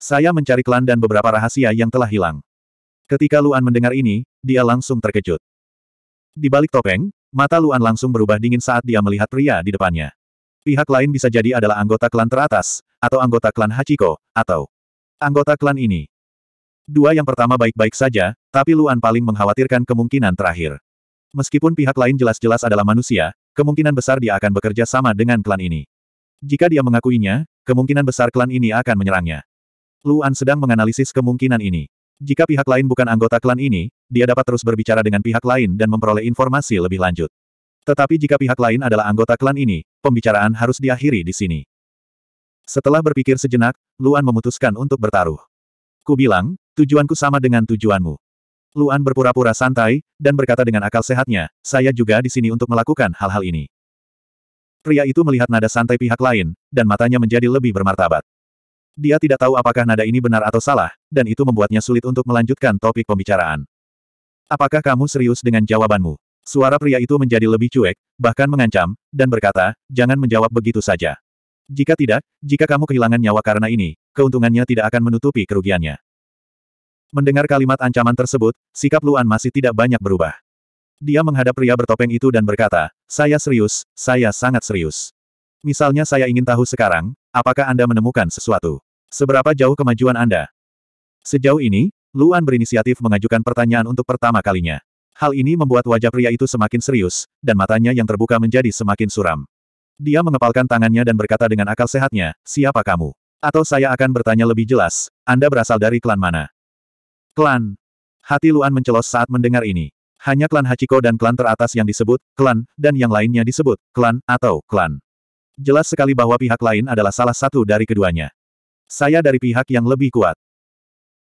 Saya mencari klan dan beberapa rahasia yang telah hilang. Ketika Luan mendengar ini, dia langsung terkejut. Di balik topeng, mata Luan langsung berubah dingin saat dia melihat pria di depannya. Pihak lain bisa jadi adalah anggota klan teratas, atau anggota klan Hachiko, atau anggota klan ini. Dua yang pertama baik-baik saja, tapi Luan paling mengkhawatirkan kemungkinan terakhir. Meskipun pihak lain jelas-jelas adalah manusia, kemungkinan besar dia akan bekerja sama dengan klan ini. Jika dia mengakuinya, kemungkinan besar klan ini akan menyerangnya. Luan sedang menganalisis kemungkinan ini. Jika pihak lain bukan anggota klan ini, dia dapat terus berbicara dengan pihak lain dan memperoleh informasi lebih lanjut. Tetapi jika pihak lain adalah anggota klan ini, pembicaraan harus diakhiri di sini. Setelah berpikir sejenak, Luan memutuskan untuk bertaruh. Ku bilang, tujuanku sama dengan tujuanmu. Luan berpura-pura santai, dan berkata dengan akal sehatnya, saya juga di sini untuk melakukan hal-hal ini. Pria itu melihat nada santai pihak lain, dan matanya menjadi lebih bermartabat. Dia tidak tahu apakah nada ini benar atau salah, dan itu membuatnya sulit untuk melanjutkan topik pembicaraan. Apakah kamu serius dengan jawabanmu? Suara pria itu menjadi lebih cuek, bahkan mengancam, dan berkata, jangan menjawab begitu saja. Jika tidak, jika kamu kehilangan nyawa karena ini, keuntungannya tidak akan menutupi kerugiannya. Mendengar kalimat ancaman tersebut, sikap Luan masih tidak banyak berubah. Dia menghadap pria bertopeng itu dan berkata, saya serius, saya sangat serius. Misalnya saya ingin tahu sekarang, apakah Anda menemukan sesuatu? Seberapa jauh kemajuan Anda? Sejauh ini, Luan berinisiatif mengajukan pertanyaan untuk pertama kalinya. Hal ini membuat wajah pria itu semakin serius, dan matanya yang terbuka menjadi semakin suram. Dia mengepalkan tangannya dan berkata dengan akal sehatnya, siapa kamu? Atau saya akan bertanya lebih jelas, Anda berasal dari klan mana? Klan. Hati Luan mencelos saat mendengar ini. Hanya klan Hachiko dan klan teratas yang disebut, klan, dan yang lainnya disebut, klan, atau klan. Jelas sekali bahwa pihak lain adalah salah satu dari keduanya. Saya dari pihak yang lebih kuat.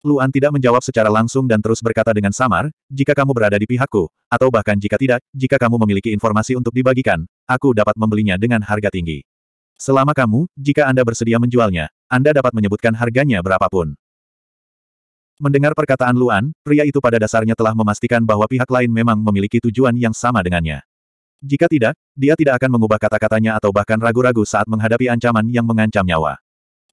Luan tidak menjawab secara langsung dan terus berkata dengan samar, jika kamu berada di pihakku, atau bahkan jika tidak, jika kamu memiliki informasi untuk dibagikan, aku dapat membelinya dengan harga tinggi. Selama kamu, jika Anda bersedia menjualnya, Anda dapat menyebutkan harganya berapapun. Mendengar perkataan Luan, pria itu pada dasarnya telah memastikan bahwa pihak lain memang memiliki tujuan yang sama dengannya. Jika tidak, dia tidak akan mengubah kata-katanya atau bahkan ragu-ragu saat menghadapi ancaman yang mengancam nyawa.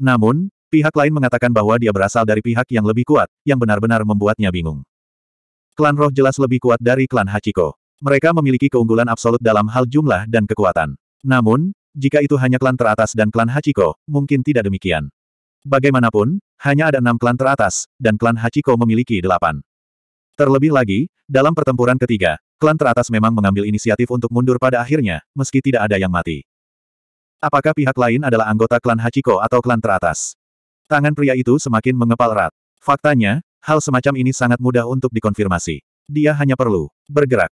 Namun, pihak lain mengatakan bahwa dia berasal dari pihak yang lebih kuat, yang benar-benar membuatnya bingung. Klan roh jelas lebih kuat dari klan Hachiko. Mereka memiliki keunggulan absolut dalam hal jumlah dan kekuatan. Namun, jika itu hanya klan teratas dan klan Hachiko, mungkin tidak demikian. Bagaimanapun, hanya ada enam klan teratas, dan klan Hachiko memiliki delapan. Terlebih lagi, dalam pertempuran ketiga, klan teratas memang mengambil inisiatif untuk mundur pada akhirnya, meski tidak ada yang mati. Apakah pihak lain adalah anggota klan Hachiko atau klan teratas? Tangan pria itu semakin mengepal erat. Faktanya, hal semacam ini sangat mudah untuk dikonfirmasi. Dia hanya perlu bergerak.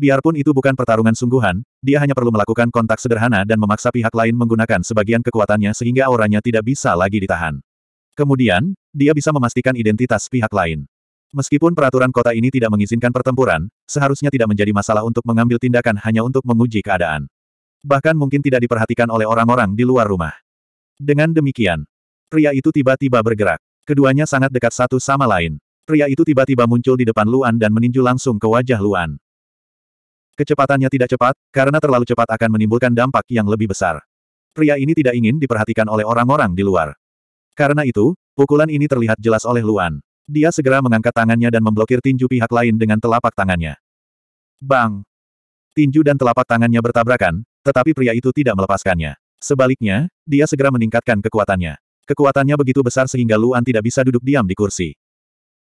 Biarpun itu bukan pertarungan sungguhan, dia hanya perlu melakukan kontak sederhana dan memaksa pihak lain menggunakan sebagian kekuatannya sehingga auranya tidak bisa lagi ditahan. Kemudian, dia bisa memastikan identitas pihak lain. Meskipun peraturan kota ini tidak mengizinkan pertempuran, seharusnya tidak menjadi masalah untuk mengambil tindakan hanya untuk menguji keadaan. Bahkan mungkin tidak diperhatikan oleh orang-orang di luar rumah. Dengan demikian, pria itu tiba-tiba bergerak. Keduanya sangat dekat satu sama lain. Pria itu tiba-tiba muncul di depan Luan dan meninju langsung ke wajah Luan. Kecepatannya tidak cepat, karena terlalu cepat akan menimbulkan dampak yang lebih besar. Pria ini tidak ingin diperhatikan oleh orang-orang di luar. Karena itu, pukulan ini terlihat jelas oleh Luan. Dia segera mengangkat tangannya dan memblokir tinju pihak lain dengan telapak tangannya. Bang! Tinju dan telapak tangannya bertabrakan, tetapi pria itu tidak melepaskannya. Sebaliknya, dia segera meningkatkan kekuatannya. Kekuatannya begitu besar sehingga Luan tidak bisa duduk diam di kursi.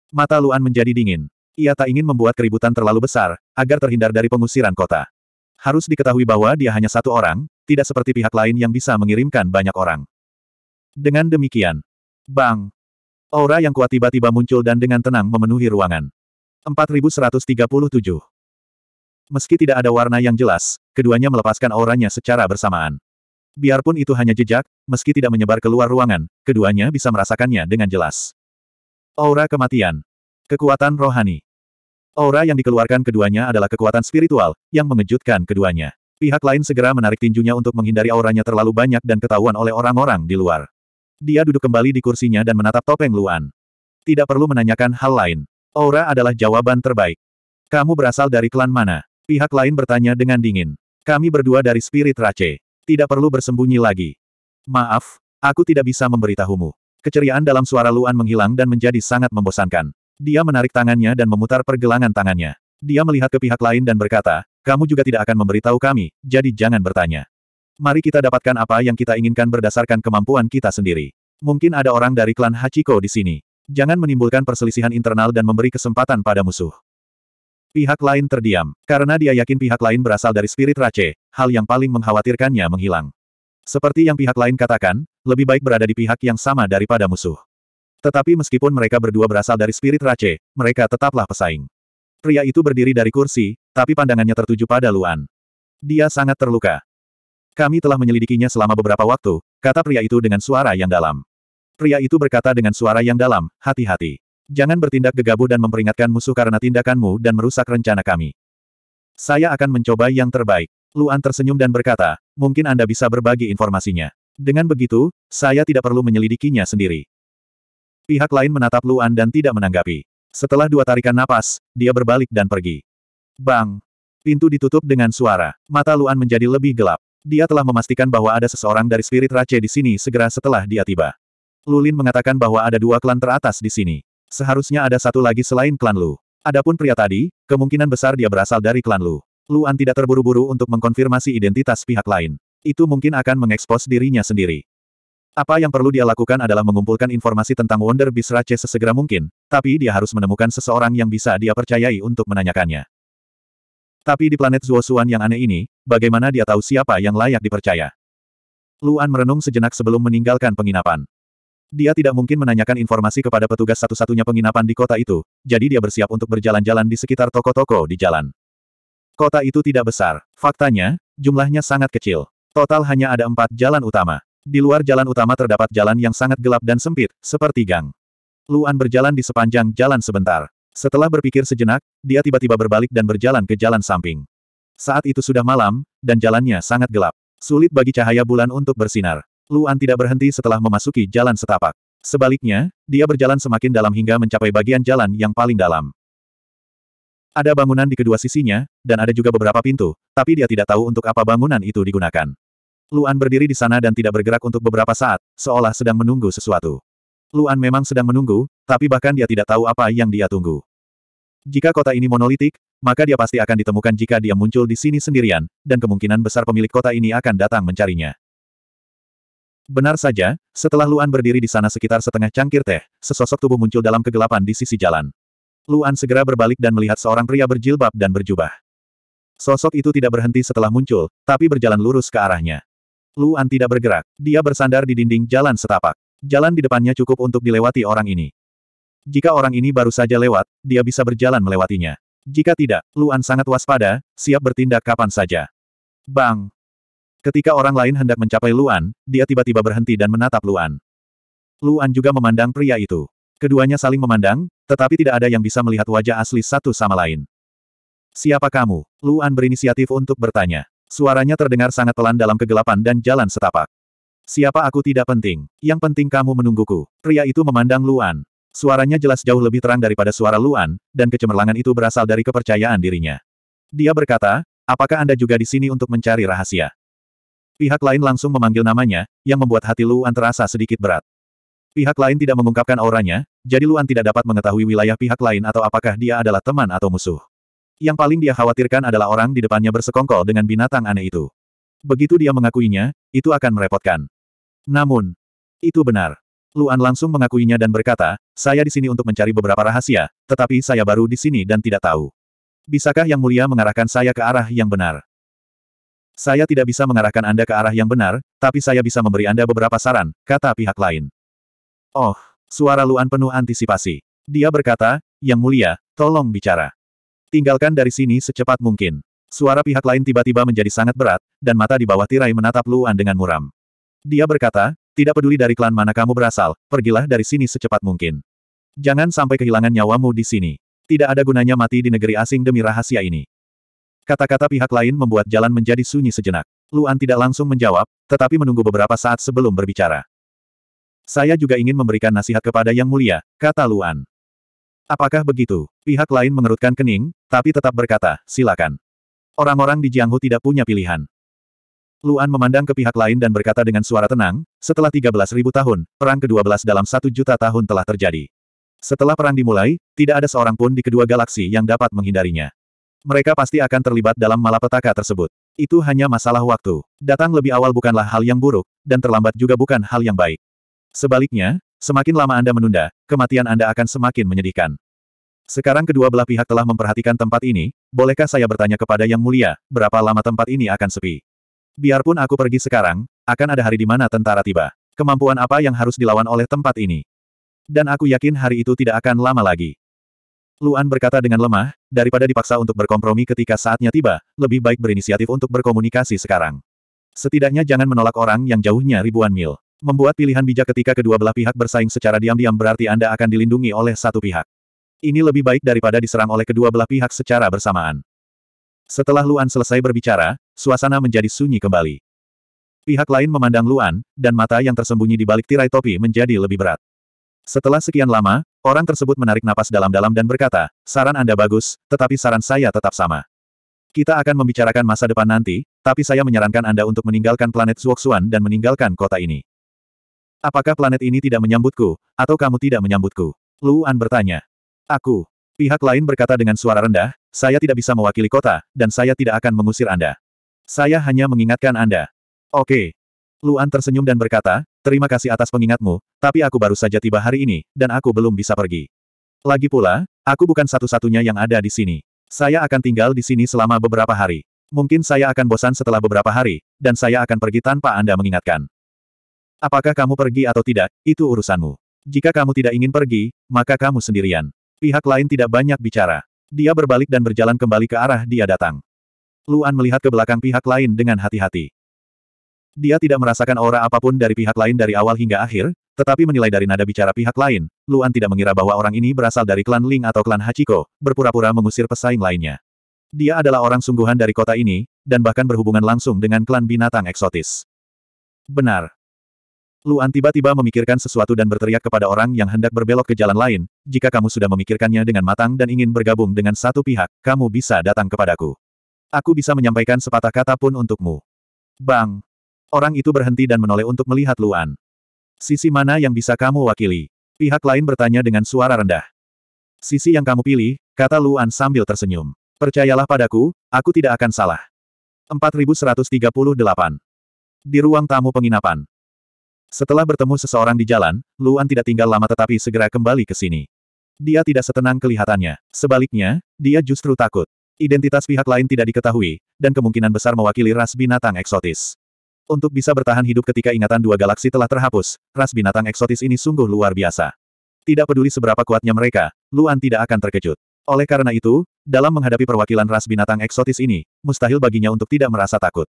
Mata Luan menjadi dingin. Ia tak ingin membuat keributan terlalu besar, agar terhindar dari pengusiran kota. Harus diketahui bahwa dia hanya satu orang, tidak seperti pihak lain yang bisa mengirimkan banyak orang. Dengan demikian, bang, aura yang kuat tiba-tiba muncul dan dengan tenang memenuhi ruangan. 4137 Meski tidak ada warna yang jelas, keduanya melepaskan auranya secara bersamaan. Biarpun itu hanya jejak, meski tidak menyebar keluar ruangan, keduanya bisa merasakannya dengan jelas. Aura kematian. Kekuatan rohani. Aura yang dikeluarkan keduanya adalah kekuatan spiritual, yang mengejutkan keduanya. Pihak lain segera menarik tinjunya untuk menghindari auranya terlalu banyak dan ketahuan oleh orang-orang di luar. Dia duduk kembali di kursinya dan menatap topeng Luan. Tidak perlu menanyakan hal lain. Aura adalah jawaban terbaik. Kamu berasal dari klan mana? Pihak lain bertanya dengan dingin. Kami berdua dari Spirit Race. Tidak perlu bersembunyi lagi. Maaf, aku tidak bisa memberitahumu. Keceriaan dalam suara Luan menghilang dan menjadi sangat membosankan. Dia menarik tangannya dan memutar pergelangan tangannya. Dia melihat ke pihak lain dan berkata, kamu juga tidak akan memberitahu kami, jadi jangan bertanya. Mari kita dapatkan apa yang kita inginkan berdasarkan kemampuan kita sendiri. Mungkin ada orang dari klan Hachiko di sini. Jangan menimbulkan perselisihan internal dan memberi kesempatan pada musuh. Pihak lain terdiam, karena dia yakin pihak lain berasal dari spirit Rache, hal yang paling mengkhawatirkannya menghilang. Seperti yang pihak lain katakan, lebih baik berada di pihak yang sama daripada musuh. Tetapi meskipun mereka berdua berasal dari spirit race, mereka tetaplah pesaing. Pria itu berdiri dari kursi, tapi pandangannya tertuju pada Luan. Dia sangat terluka. Kami telah menyelidikinya selama beberapa waktu, kata pria itu dengan suara yang dalam. Pria itu berkata dengan suara yang dalam, hati-hati. Jangan bertindak gegabah dan memperingatkan musuh karena tindakanmu dan merusak rencana kami. Saya akan mencoba yang terbaik. Luan tersenyum dan berkata, mungkin Anda bisa berbagi informasinya. Dengan begitu, saya tidak perlu menyelidikinya sendiri. Pihak lain menatap Luan dan tidak menanggapi. Setelah dua tarikan napas, dia berbalik dan pergi. Bang! Pintu ditutup dengan suara. Mata Luan menjadi lebih gelap. Dia telah memastikan bahwa ada seseorang dari spirit race di sini segera setelah dia tiba. Lulin mengatakan bahwa ada dua klan teratas di sini. Seharusnya ada satu lagi selain klan Lu. Adapun pria tadi, kemungkinan besar dia berasal dari klan Lu. Luan tidak terburu-buru untuk mengkonfirmasi identitas pihak lain. Itu mungkin akan mengekspos dirinya sendiri. Apa yang perlu dia lakukan adalah mengumpulkan informasi tentang Wonder Beast Rache sesegera mungkin, tapi dia harus menemukan seseorang yang bisa dia percayai untuk menanyakannya. Tapi di planet Zuosuan yang aneh ini, bagaimana dia tahu siapa yang layak dipercaya? Luan merenung sejenak sebelum meninggalkan penginapan. Dia tidak mungkin menanyakan informasi kepada petugas satu-satunya penginapan di kota itu, jadi dia bersiap untuk berjalan-jalan di sekitar toko-toko di jalan. Kota itu tidak besar. Faktanya, jumlahnya sangat kecil. Total hanya ada empat jalan utama. Di luar jalan utama terdapat jalan yang sangat gelap dan sempit, seperti gang. Luan berjalan di sepanjang jalan sebentar. Setelah berpikir sejenak, dia tiba-tiba berbalik dan berjalan ke jalan samping. Saat itu sudah malam, dan jalannya sangat gelap. Sulit bagi cahaya bulan untuk bersinar. Luan tidak berhenti setelah memasuki jalan setapak. Sebaliknya, dia berjalan semakin dalam hingga mencapai bagian jalan yang paling dalam. Ada bangunan di kedua sisinya, dan ada juga beberapa pintu, tapi dia tidak tahu untuk apa bangunan itu digunakan. Luan berdiri di sana dan tidak bergerak untuk beberapa saat, seolah sedang menunggu sesuatu. Luan memang sedang menunggu, tapi bahkan dia tidak tahu apa yang dia tunggu. Jika kota ini monolitik, maka dia pasti akan ditemukan jika dia muncul di sini sendirian, dan kemungkinan besar pemilik kota ini akan datang mencarinya. Benar saja, setelah Luan berdiri di sana sekitar setengah cangkir teh, sesosok tubuh muncul dalam kegelapan di sisi jalan. Luan segera berbalik dan melihat seorang pria berjilbab dan berjubah. Sosok itu tidak berhenti setelah muncul, tapi berjalan lurus ke arahnya. Luan tidak bergerak. Dia bersandar di dinding jalan setapak. Jalan di depannya cukup untuk dilewati orang ini. Jika orang ini baru saja lewat, dia bisa berjalan melewatinya. Jika tidak, Luan sangat waspada, siap bertindak kapan saja. Bang! Ketika orang lain hendak mencapai Luan, dia tiba-tiba berhenti dan menatap Luan. Luan juga memandang pria itu. Keduanya saling memandang, tetapi tidak ada yang bisa melihat wajah asli satu sama lain. Siapa kamu? Luan berinisiatif untuk bertanya. Suaranya terdengar sangat pelan dalam kegelapan dan jalan setapak. Siapa aku tidak penting. Yang penting kamu menungguku. Pria itu memandang Luan. Suaranya jelas jauh lebih terang daripada suara Luan, dan kecemerlangan itu berasal dari kepercayaan dirinya. Dia berkata, apakah Anda juga di sini untuk mencari rahasia? Pihak lain langsung memanggil namanya, yang membuat hati Luan terasa sedikit berat. Pihak lain tidak mengungkapkan auranya, jadi Luan tidak dapat mengetahui wilayah pihak lain atau apakah dia adalah teman atau musuh. Yang paling dia khawatirkan adalah orang di depannya bersekongkol dengan binatang aneh itu. Begitu dia mengakuinya, itu akan merepotkan. Namun, itu benar. Luan langsung mengakuinya dan berkata, saya di sini untuk mencari beberapa rahasia, tetapi saya baru di sini dan tidak tahu. Bisakah Yang Mulia mengarahkan saya ke arah yang benar? Saya tidak bisa mengarahkan Anda ke arah yang benar, tapi saya bisa memberi Anda beberapa saran, kata pihak lain. Oh, suara Luan penuh antisipasi. Dia berkata, Yang Mulia, tolong bicara. Tinggalkan dari sini secepat mungkin. Suara pihak lain tiba-tiba menjadi sangat berat, dan mata di bawah tirai menatap Luan dengan muram. Dia berkata, tidak peduli dari klan mana kamu berasal, pergilah dari sini secepat mungkin. Jangan sampai kehilangan nyawamu di sini. Tidak ada gunanya mati di negeri asing demi rahasia ini. Kata-kata pihak lain membuat jalan menjadi sunyi sejenak. Luan tidak langsung menjawab, tetapi menunggu beberapa saat sebelum berbicara. Saya juga ingin memberikan nasihat kepada Yang Mulia, kata Luan. Apakah begitu? Pihak lain mengerutkan kening, tapi tetap berkata, silakan. Orang-orang di Jianghu tidak punya pilihan. Luan memandang ke pihak lain dan berkata dengan suara tenang, setelah 13.000 tahun, perang ke-12 dalam satu juta tahun telah terjadi. Setelah perang dimulai, tidak ada seorang pun di kedua galaksi yang dapat menghindarinya. Mereka pasti akan terlibat dalam malapetaka tersebut. Itu hanya masalah waktu. Datang lebih awal bukanlah hal yang buruk, dan terlambat juga bukan hal yang baik. Sebaliknya, Semakin lama Anda menunda, kematian Anda akan semakin menyedihkan. Sekarang kedua belah pihak telah memperhatikan tempat ini, bolehkah saya bertanya kepada Yang Mulia, berapa lama tempat ini akan sepi? Biarpun aku pergi sekarang, akan ada hari di mana tentara tiba. Kemampuan apa yang harus dilawan oleh tempat ini? Dan aku yakin hari itu tidak akan lama lagi. Luan berkata dengan lemah, daripada dipaksa untuk berkompromi ketika saatnya tiba, lebih baik berinisiatif untuk berkomunikasi sekarang. Setidaknya jangan menolak orang yang jauhnya ribuan mil. Membuat pilihan bijak ketika kedua belah pihak bersaing secara diam-diam berarti Anda akan dilindungi oleh satu pihak. Ini lebih baik daripada diserang oleh kedua belah pihak secara bersamaan. Setelah Luan selesai berbicara, suasana menjadi sunyi kembali. Pihak lain memandang Luan, dan mata yang tersembunyi di balik tirai topi menjadi lebih berat. Setelah sekian lama, orang tersebut menarik napas dalam-dalam dan berkata, saran Anda bagus, tetapi saran saya tetap sama. Kita akan membicarakan masa depan nanti, tapi saya menyarankan Anda untuk meninggalkan planet Zuoxuan dan meninggalkan kota ini. Apakah planet ini tidak menyambutku, atau kamu tidak menyambutku? Luan bertanya. Aku. Pihak lain berkata dengan suara rendah, saya tidak bisa mewakili kota, dan saya tidak akan mengusir Anda. Saya hanya mengingatkan Anda. Oke. Luan tersenyum dan berkata, terima kasih atas pengingatmu, tapi aku baru saja tiba hari ini, dan aku belum bisa pergi. Lagi pula, aku bukan satu-satunya yang ada di sini. Saya akan tinggal di sini selama beberapa hari. Mungkin saya akan bosan setelah beberapa hari, dan saya akan pergi tanpa Anda mengingatkan. Apakah kamu pergi atau tidak, itu urusanmu. Jika kamu tidak ingin pergi, maka kamu sendirian. Pihak lain tidak banyak bicara. Dia berbalik dan berjalan kembali ke arah dia datang. Luan melihat ke belakang pihak lain dengan hati-hati. Dia tidak merasakan aura apapun dari pihak lain dari awal hingga akhir, tetapi menilai dari nada bicara pihak lain, Luan tidak mengira bahwa orang ini berasal dari klan Ling atau klan Hachiko, berpura-pura mengusir pesaing lainnya. Dia adalah orang sungguhan dari kota ini, dan bahkan berhubungan langsung dengan klan binatang eksotis. Benar, Luan tiba-tiba memikirkan sesuatu dan berteriak kepada orang yang hendak berbelok ke jalan lain, jika kamu sudah memikirkannya dengan matang dan ingin bergabung dengan satu pihak, kamu bisa datang kepadaku. Aku bisa menyampaikan sepatah kata pun untukmu. Bang! Orang itu berhenti dan menoleh untuk melihat Luan. Sisi mana yang bisa kamu wakili? Pihak lain bertanya dengan suara rendah. Sisi yang kamu pilih, kata Luan sambil tersenyum. Percayalah padaku, aku tidak akan salah. 4138. Di ruang tamu penginapan, setelah bertemu seseorang di jalan, Luan tidak tinggal lama tetapi segera kembali ke sini. Dia tidak setenang kelihatannya. Sebaliknya, dia justru takut. Identitas pihak lain tidak diketahui, dan kemungkinan besar mewakili ras binatang eksotis. Untuk bisa bertahan hidup ketika ingatan dua galaksi telah terhapus, ras binatang eksotis ini sungguh luar biasa. Tidak peduli seberapa kuatnya mereka, Luan tidak akan terkejut. Oleh karena itu, dalam menghadapi perwakilan ras binatang eksotis ini, mustahil baginya untuk tidak merasa takut.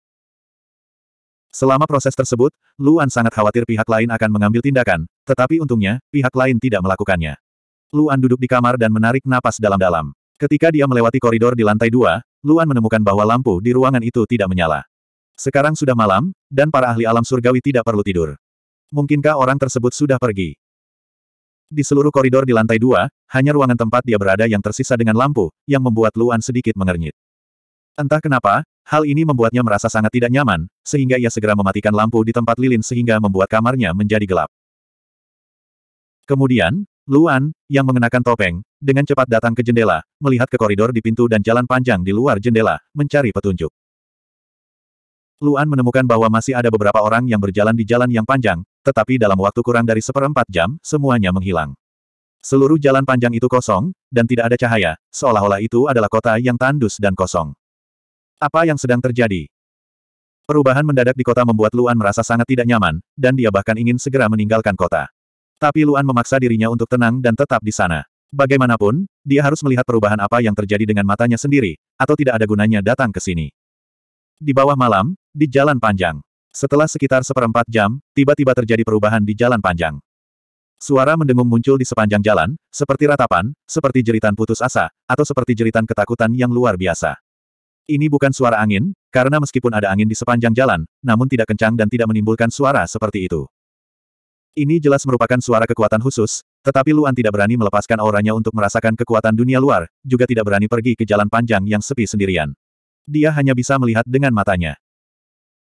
Selama proses tersebut, Luan sangat khawatir pihak lain akan mengambil tindakan, tetapi untungnya, pihak lain tidak melakukannya. Luan duduk di kamar dan menarik napas dalam-dalam. Ketika dia melewati koridor di lantai dua, Luan menemukan bahwa lampu di ruangan itu tidak menyala. Sekarang sudah malam, dan para ahli alam surgawi tidak perlu tidur. Mungkinkah orang tersebut sudah pergi? Di seluruh koridor di lantai dua, hanya ruangan tempat dia berada yang tersisa dengan lampu, yang membuat Luan sedikit mengernyit. Entah kenapa, Hal ini membuatnya merasa sangat tidak nyaman, sehingga ia segera mematikan lampu di tempat lilin sehingga membuat kamarnya menjadi gelap. Kemudian, Luan, yang mengenakan topeng, dengan cepat datang ke jendela, melihat ke koridor di pintu dan jalan panjang di luar jendela, mencari petunjuk. Luan menemukan bahwa masih ada beberapa orang yang berjalan di jalan yang panjang, tetapi dalam waktu kurang dari seperempat jam, semuanya menghilang. Seluruh jalan panjang itu kosong, dan tidak ada cahaya, seolah-olah itu adalah kota yang tandus dan kosong. Apa yang sedang terjadi? Perubahan mendadak di kota membuat Luan merasa sangat tidak nyaman, dan dia bahkan ingin segera meninggalkan kota. Tapi Luan memaksa dirinya untuk tenang dan tetap di sana. Bagaimanapun, dia harus melihat perubahan apa yang terjadi dengan matanya sendiri, atau tidak ada gunanya datang ke sini. Di bawah malam, di jalan panjang. Setelah sekitar seperempat jam, tiba-tiba terjadi perubahan di jalan panjang. Suara mendengung muncul di sepanjang jalan, seperti ratapan, seperti jeritan putus asa, atau seperti jeritan ketakutan yang luar biasa. Ini bukan suara angin, karena meskipun ada angin di sepanjang jalan, namun tidak kencang dan tidak menimbulkan suara seperti itu. Ini jelas merupakan suara kekuatan khusus, tetapi Luan tidak berani melepaskan auranya untuk merasakan kekuatan dunia luar, juga tidak berani pergi ke jalan panjang yang sepi sendirian. Dia hanya bisa melihat dengan matanya.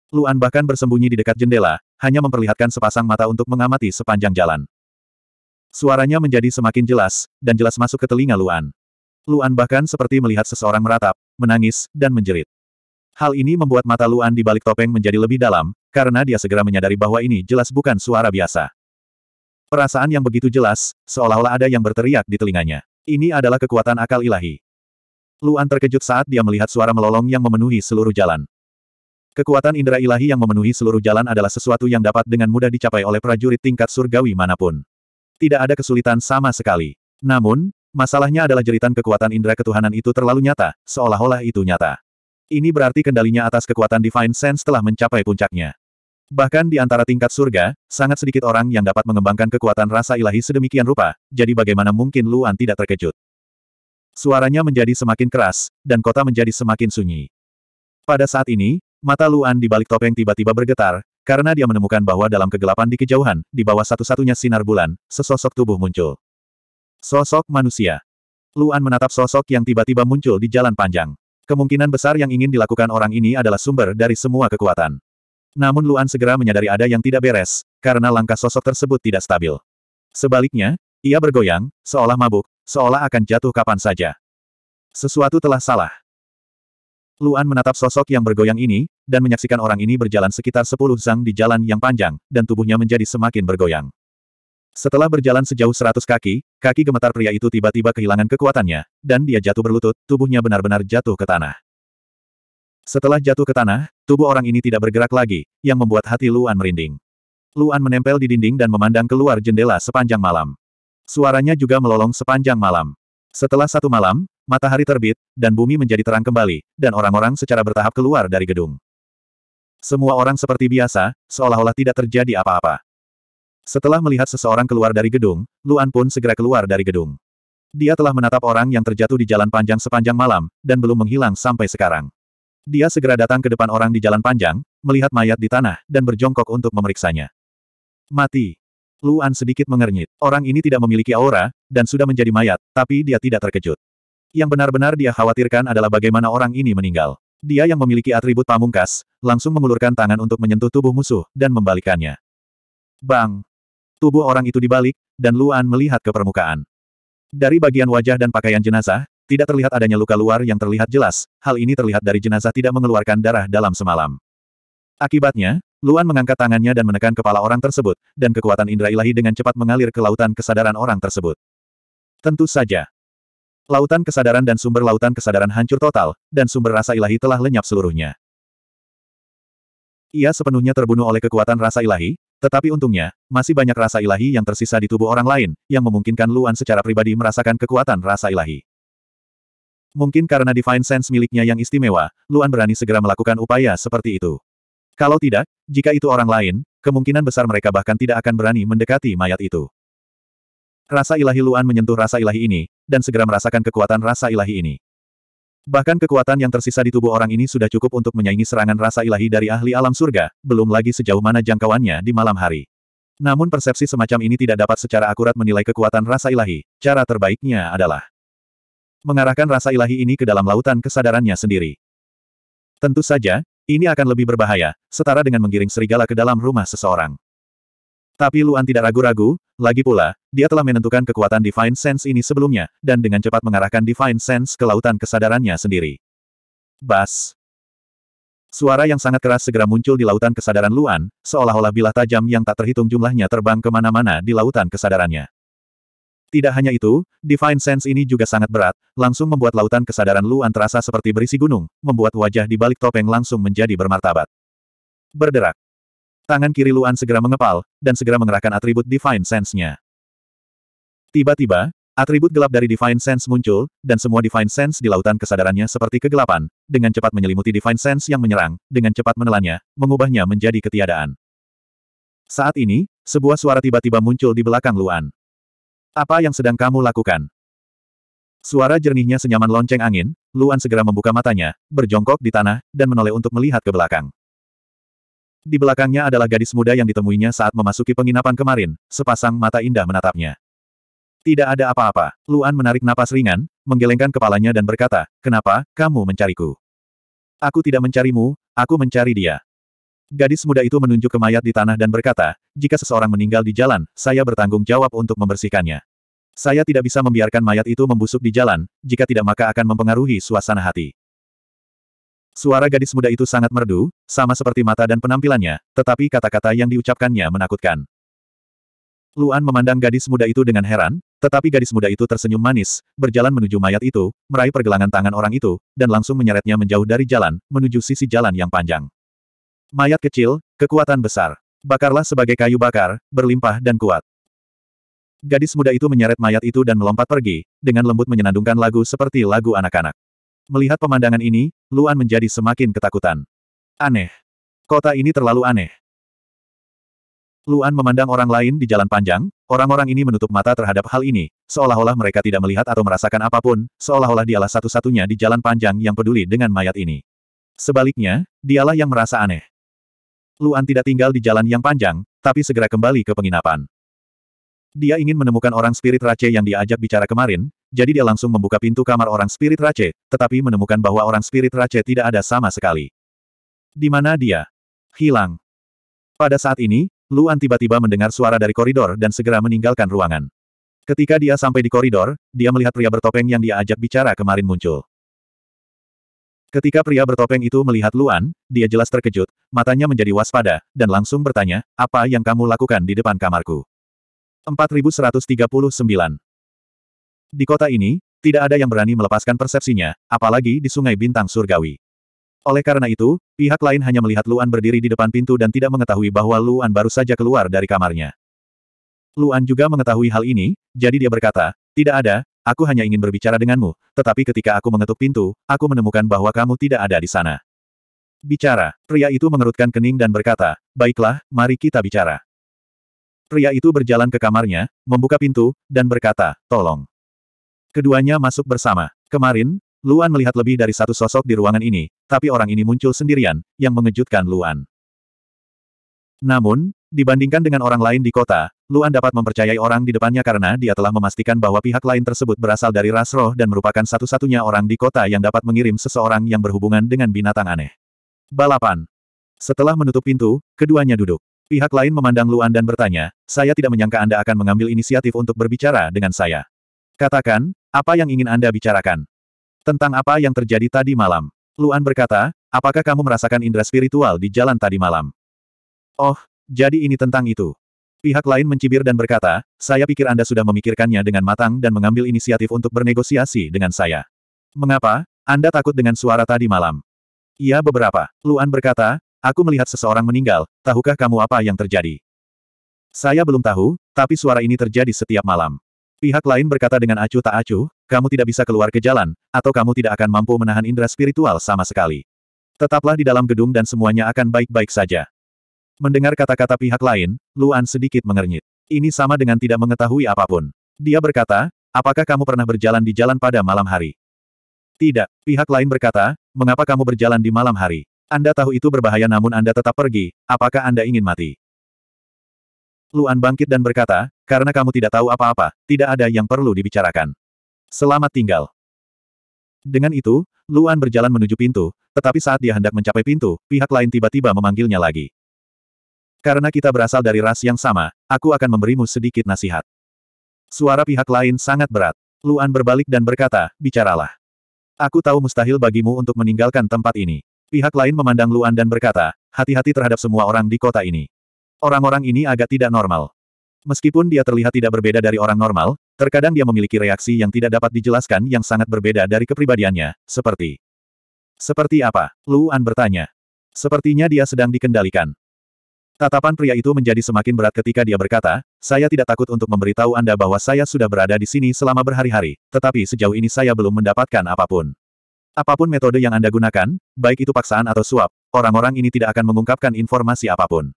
Luan bahkan bersembunyi di dekat jendela, hanya memperlihatkan sepasang mata untuk mengamati sepanjang jalan. Suaranya menjadi semakin jelas, dan jelas masuk ke telinga Luan. Luan bahkan seperti melihat seseorang meratap, menangis, dan menjerit. Hal ini membuat mata Luan di balik topeng menjadi lebih dalam, karena dia segera menyadari bahwa ini jelas bukan suara biasa. Perasaan yang begitu jelas, seolah-olah ada yang berteriak di telinganya. Ini adalah kekuatan akal ilahi. Luan terkejut saat dia melihat suara melolong yang memenuhi seluruh jalan. Kekuatan indera ilahi yang memenuhi seluruh jalan adalah sesuatu yang dapat dengan mudah dicapai oleh prajurit tingkat surgawi manapun. Tidak ada kesulitan sama sekali. Namun, Masalahnya adalah jeritan kekuatan indera ketuhanan itu terlalu nyata, seolah-olah itu nyata. Ini berarti kendalinya atas kekuatan Divine Sense telah mencapai puncaknya. Bahkan di antara tingkat surga, sangat sedikit orang yang dapat mengembangkan kekuatan rasa ilahi sedemikian rupa, jadi bagaimana mungkin Luan tidak terkejut. Suaranya menjadi semakin keras, dan kota menjadi semakin sunyi. Pada saat ini, mata Luan di balik topeng tiba-tiba bergetar, karena dia menemukan bahwa dalam kegelapan di kejauhan, di bawah satu-satunya sinar bulan, sesosok tubuh muncul. Sosok manusia. Luan menatap sosok yang tiba-tiba muncul di jalan panjang. Kemungkinan besar yang ingin dilakukan orang ini adalah sumber dari semua kekuatan. Namun Luan segera menyadari ada yang tidak beres, karena langkah sosok tersebut tidak stabil. Sebaliknya, ia bergoyang, seolah mabuk, seolah akan jatuh kapan saja. Sesuatu telah salah. Luan menatap sosok yang bergoyang ini, dan menyaksikan orang ini berjalan sekitar sepuluh zang di jalan yang panjang, dan tubuhnya menjadi semakin bergoyang. Setelah berjalan sejauh seratus kaki, kaki gemetar pria itu tiba-tiba kehilangan kekuatannya, dan dia jatuh berlutut, tubuhnya benar-benar jatuh ke tanah. Setelah jatuh ke tanah, tubuh orang ini tidak bergerak lagi, yang membuat hati Luan merinding. Luan menempel di dinding dan memandang keluar jendela sepanjang malam. Suaranya juga melolong sepanjang malam. Setelah satu malam, matahari terbit, dan bumi menjadi terang kembali, dan orang-orang secara bertahap keluar dari gedung. Semua orang seperti biasa, seolah-olah tidak terjadi apa-apa. Setelah melihat seseorang keluar dari gedung, Luan pun segera keluar dari gedung. Dia telah menatap orang yang terjatuh di jalan panjang sepanjang malam, dan belum menghilang sampai sekarang. Dia segera datang ke depan orang di jalan panjang, melihat mayat di tanah, dan berjongkok untuk memeriksanya. Mati. Luan sedikit mengernyit. Orang ini tidak memiliki aura, dan sudah menjadi mayat, tapi dia tidak terkejut. Yang benar-benar dia khawatirkan adalah bagaimana orang ini meninggal. Dia yang memiliki atribut pamungkas, langsung mengulurkan tangan untuk menyentuh tubuh musuh, dan membalikannya. Bang! Tubuh orang itu dibalik, dan Luan melihat ke permukaan. Dari bagian wajah dan pakaian jenazah, tidak terlihat adanya luka luar yang terlihat jelas, hal ini terlihat dari jenazah tidak mengeluarkan darah dalam semalam. Akibatnya, Luan mengangkat tangannya dan menekan kepala orang tersebut, dan kekuatan indra ilahi dengan cepat mengalir ke lautan kesadaran orang tersebut. Tentu saja. Lautan kesadaran dan sumber lautan kesadaran hancur total, dan sumber rasa ilahi telah lenyap seluruhnya. Ia sepenuhnya terbunuh oleh kekuatan rasa ilahi, tetapi untungnya, masih banyak rasa ilahi yang tersisa di tubuh orang lain, yang memungkinkan Luan secara pribadi merasakan kekuatan rasa ilahi. Mungkin karena Divine Sense miliknya yang istimewa, Luan berani segera melakukan upaya seperti itu. Kalau tidak, jika itu orang lain, kemungkinan besar mereka bahkan tidak akan berani mendekati mayat itu. Rasa ilahi Luan menyentuh rasa ilahi ini, dan segera merasakan kekuatan rasa ilahi ini. Bahkan kekuatan yang tersisa di tubuh orang ini sudah cukup untuk menyaingi serangan rasa ilahi dari ahli alam surga, belum lagi sejauh mana jangkauannya di malam hari. Namun persepsi semacam ini tidak dapat secara akurat menilai kekuatan rasa ilahi, cara terbaiknya adalah mengarahkan rasa ilahi ini ke dalam lautan kesadarannya sendiri. Tentu saja, ini akan lebih berbahaya, setara dengan menggiring serigala ke dalam rumah seseorang. Tapi Luan tidak ragu-ragu, lagi pula, dia telah menentukan kekuatan Divine Sense ini sebelumnya, dan dengan cepat mengarahkan Divine Sense ke lautan kesadarannya sendiri. Bas. Suara yang sangat keras segera muncul di lautan kesadaran Luan, seolah-olah bilah tajam yang tak terhitung jumlahnya terbang kemana-mana di lautan kesadarannya. Tidak hanya itu, Divine Sense ini juga sangat berat, langsung membuat lautan kesadaran Luan terasa seperti berisi gunung, membuat wajah di balik topeng langsung menjadi bermartabat. Berderak. Tangan kiri Luan segera mengepal, dan segera mengerahkan atribut Divine Sense-nya. Tiba-tiba, atribut gelap dari Divine Sense muncul, dan semua Divine Sense di lautan kesadarannya seperti kegelapan, dengan cepat menyelimuti Divine Sense yang menyerang, dengan cepat menelannya, mengubahnya menjadi ketiadaan. Saat ini, sebuah suara tiba-tiba muncul di belakang Luan. Apa yang sedang kamu lakukan? Suara jernihnya senyaman lonceng angin, Luan segera membuka matanya, berjongkok di tanah, dan menoleh untuk melihat ke belakang. Di belakangnya adalah gadis muda yang ditemuinya saat memasuki penginapan kemarin, sepasang mata indah menatapnya. Tidak ada apa-apa. Luan menarik napas ringan, menggelengkan kepalanya dan berkata, Kenapa, kamu mencariku? Aku tidak mencarimu, aku mencari dia. Gadis muda itu menunjuk ke mayat di tanah dan berkata, Jika seseorang meninggal di jalan, saya bertanggung jawab untuk membersihkannya. Saya tidak bisa membiarkan mayat itu membusuk di jalan, jika tidak maka akan mempengaruhi suasana hati. Suara gadis muda itu sangat merdu, sama seperti mata dan penampilannya, tetapi kata-kata yang diucapkannya menakutkan. Luan memandang gadis muda itu dengan heran, tetapi gadis muda itu tersenyum manis, berjalan menuju mayat itu, meraih pergelangan tangan orang itu, dan langsung menyeretnya menjauh dari jalan, menuju sisi jalan yang panjang. Mayat kecil, kekuatan besar. Bakarlah sebagai kayu bakar, berlimpah dan kuat. Gadis muda itu menyeret mayat itu dan melompat pergi, dengan lembut menyenandungkan lagu seperti lagu anak-anak. Melihat pemandangan ini, Luan menjadi semakin ketakutan. Aneh. Kota ini terlalu aneh. Luan memandang orang lain di jalan panjang, orang-orang ini menutup mata terhadap hal ini, seolah-olah mereka tidak melihat atau merasakan apapun, seolah-olah dialah satu-satunya di jalan panjang yang peduli dengan mayat ini. Sebaliknya, dialah yang merasa aneh. Luan tidak tinggal di jalan yang panjang, tapi segera kembali ke penginapan. Dia ingin menemukan orang spirit Rache yang diajak bicara kemarin, jadi dia langsung membuka pintu kamar orang spirit Rache, tetapi menemukan bahwa orang spirit Rache tidak ada sama sekali. Di mana dia? Hilang. Pada saat ini, Luan tiba-tiba mendengar suara dari koridor dan segera meninggalkan ruangan. Ketika dia sampai di koridor, dia melihat pria bertopeng yang dia ajak bicara kemarin muncul. Ketika pria bertopeng itu melihat Luan, dia jelas terkejut, matanya menjadi waspada, dan langsung bertanya, apa yang kamu lakukan di depan kamarku? 4139 di kota ini, tidak ada yang berani melepaskan persepsinya, apalagi di Sungai Bintang Surgawi. Oleh karena itu, pihak lain hanya melihat Luan berdiri di depan pintu dan tidak mengetahui bahwa Luan baru saja keluar dari kamarnya. Luan juga mengetahui hal ini, jadi dia berkata, tidak ada, aku hanya ingin berbicara denganmu, tetapi ketika aku mengetuk pintu, aku menemukan bahwa kamu tidak ada di sana. Bicara, pria itu mengerutkan kening dan berkata, baiklah, mari kita bicara. Pria itu berjalan ke kamarnya, membuka pintu, dan berkata, tolong. Keduanya masuk bersama. Kemarin, Luan melihat lebih dari satu sosok di ruangan ini, tapi orang ini muncul sendirian, yang mengejutkan Luan. Namun, dibandingkan dengan orang lain di kota, Luan dapat mempercayai orang di depannya karena dia telah memastikan bahwa pihak lain tersebut berasal dari ras roh dan merupakan satu-satunya orang di kota yang dapat mengirim seseorang yang berhubungan dengan binatang aneh. Balapan. Setelah menutup pintu, keduanya duduk. Pihak lain memandang Luan dan bertanya, saya tidak menyangka Anda akan mengambil inisiatif untuk berbicara dengan saya. Katakan, apa yang ingin Anda bicarakan? Tentang apa yang terjadi tadi malam. Luan berkata, apakah kamu merasakan indera spiritual di jalan tadi malam? Oh, jadi ini tentang itu. Pihak lain mencibir dan berkata, saya pikir Anda sudah memikirkannya dengan matang dan mengambil inisiatif untuk bernegosiasi dengan saya. Mengapa, Anda takut dengan suara tadi malam? Iya beberapa. Luan berkata, aku melihat seseorang meninggal, tahukah kamu apa yang terjadi? Saya belum tahu, tapi suara ini terjadi setiap malam. Pihak lain berkata dengan acuh tak acuh, kamu tidak bisa keluar ke jalan, atau kamu tidak akan mampu menahan indera spiritual sama sekali. Tetaplah di dalam gedung dan semuanya akan baik-baik saja. Mendengar kata-kata pihak lain, Luan sedikit mengernyit. Ini sama dengan tidak mengetahui apapun. Dia berkata, apakah kamu pernah berjalan di jalan pada malam hari? Tidak, pihak lain berkata, mengapa kamu berjalan di malam hari? Anda tahu itu berbahaya namun Anda tetap pergi, apakah Anda ingin mati? Luan bangkit dan berkata, karena kamu tidak tahu apa-apa, tidak ada yang perlu dibicarakan. Selamat tinggal. Dengan itu, Luan berjalan menuju pintu, tetapi saat dia hendak mencapai pintu, pihak lain tiba-tiba memanggilnya lagi. Karena kita berasal dari ras yang sama, aku akan memberimu sedikit nasihat. Suara pihak lain sangat berat. Luan berbalik dan berkata, bicaralah. Aku tahu mustahil bagimu untuk meninggalkan tempat ini. Pihak lain memandang Luan dan berkata, hati-hati terhadap semua orang di kota ini. Orang-orang ini agak tidak normal. Meskipun dia terlihat tidak berbeda dari orang normal, terkadang dia memiliki reaksi yang tidak dapat dijelaskan yang sangat berbeda dari kepribadiannya, seperti... Seperti apa? Luan bertanya. Sepertinya dia sedang dikendalikan. Tatapan pria itu menjadi semakin berat ketika dia berkata, saya tidak takut untuk memberitahu Anda bahwa saya sudah berada di sini selama berhari-hari, tetapi sejauh ini saya belum mendapatkan apapun. Apapun metode yang Anda gunakan, baik itu paksaan atau suap, orang-orang ini tidak akan mengungkapkan informasi apapun.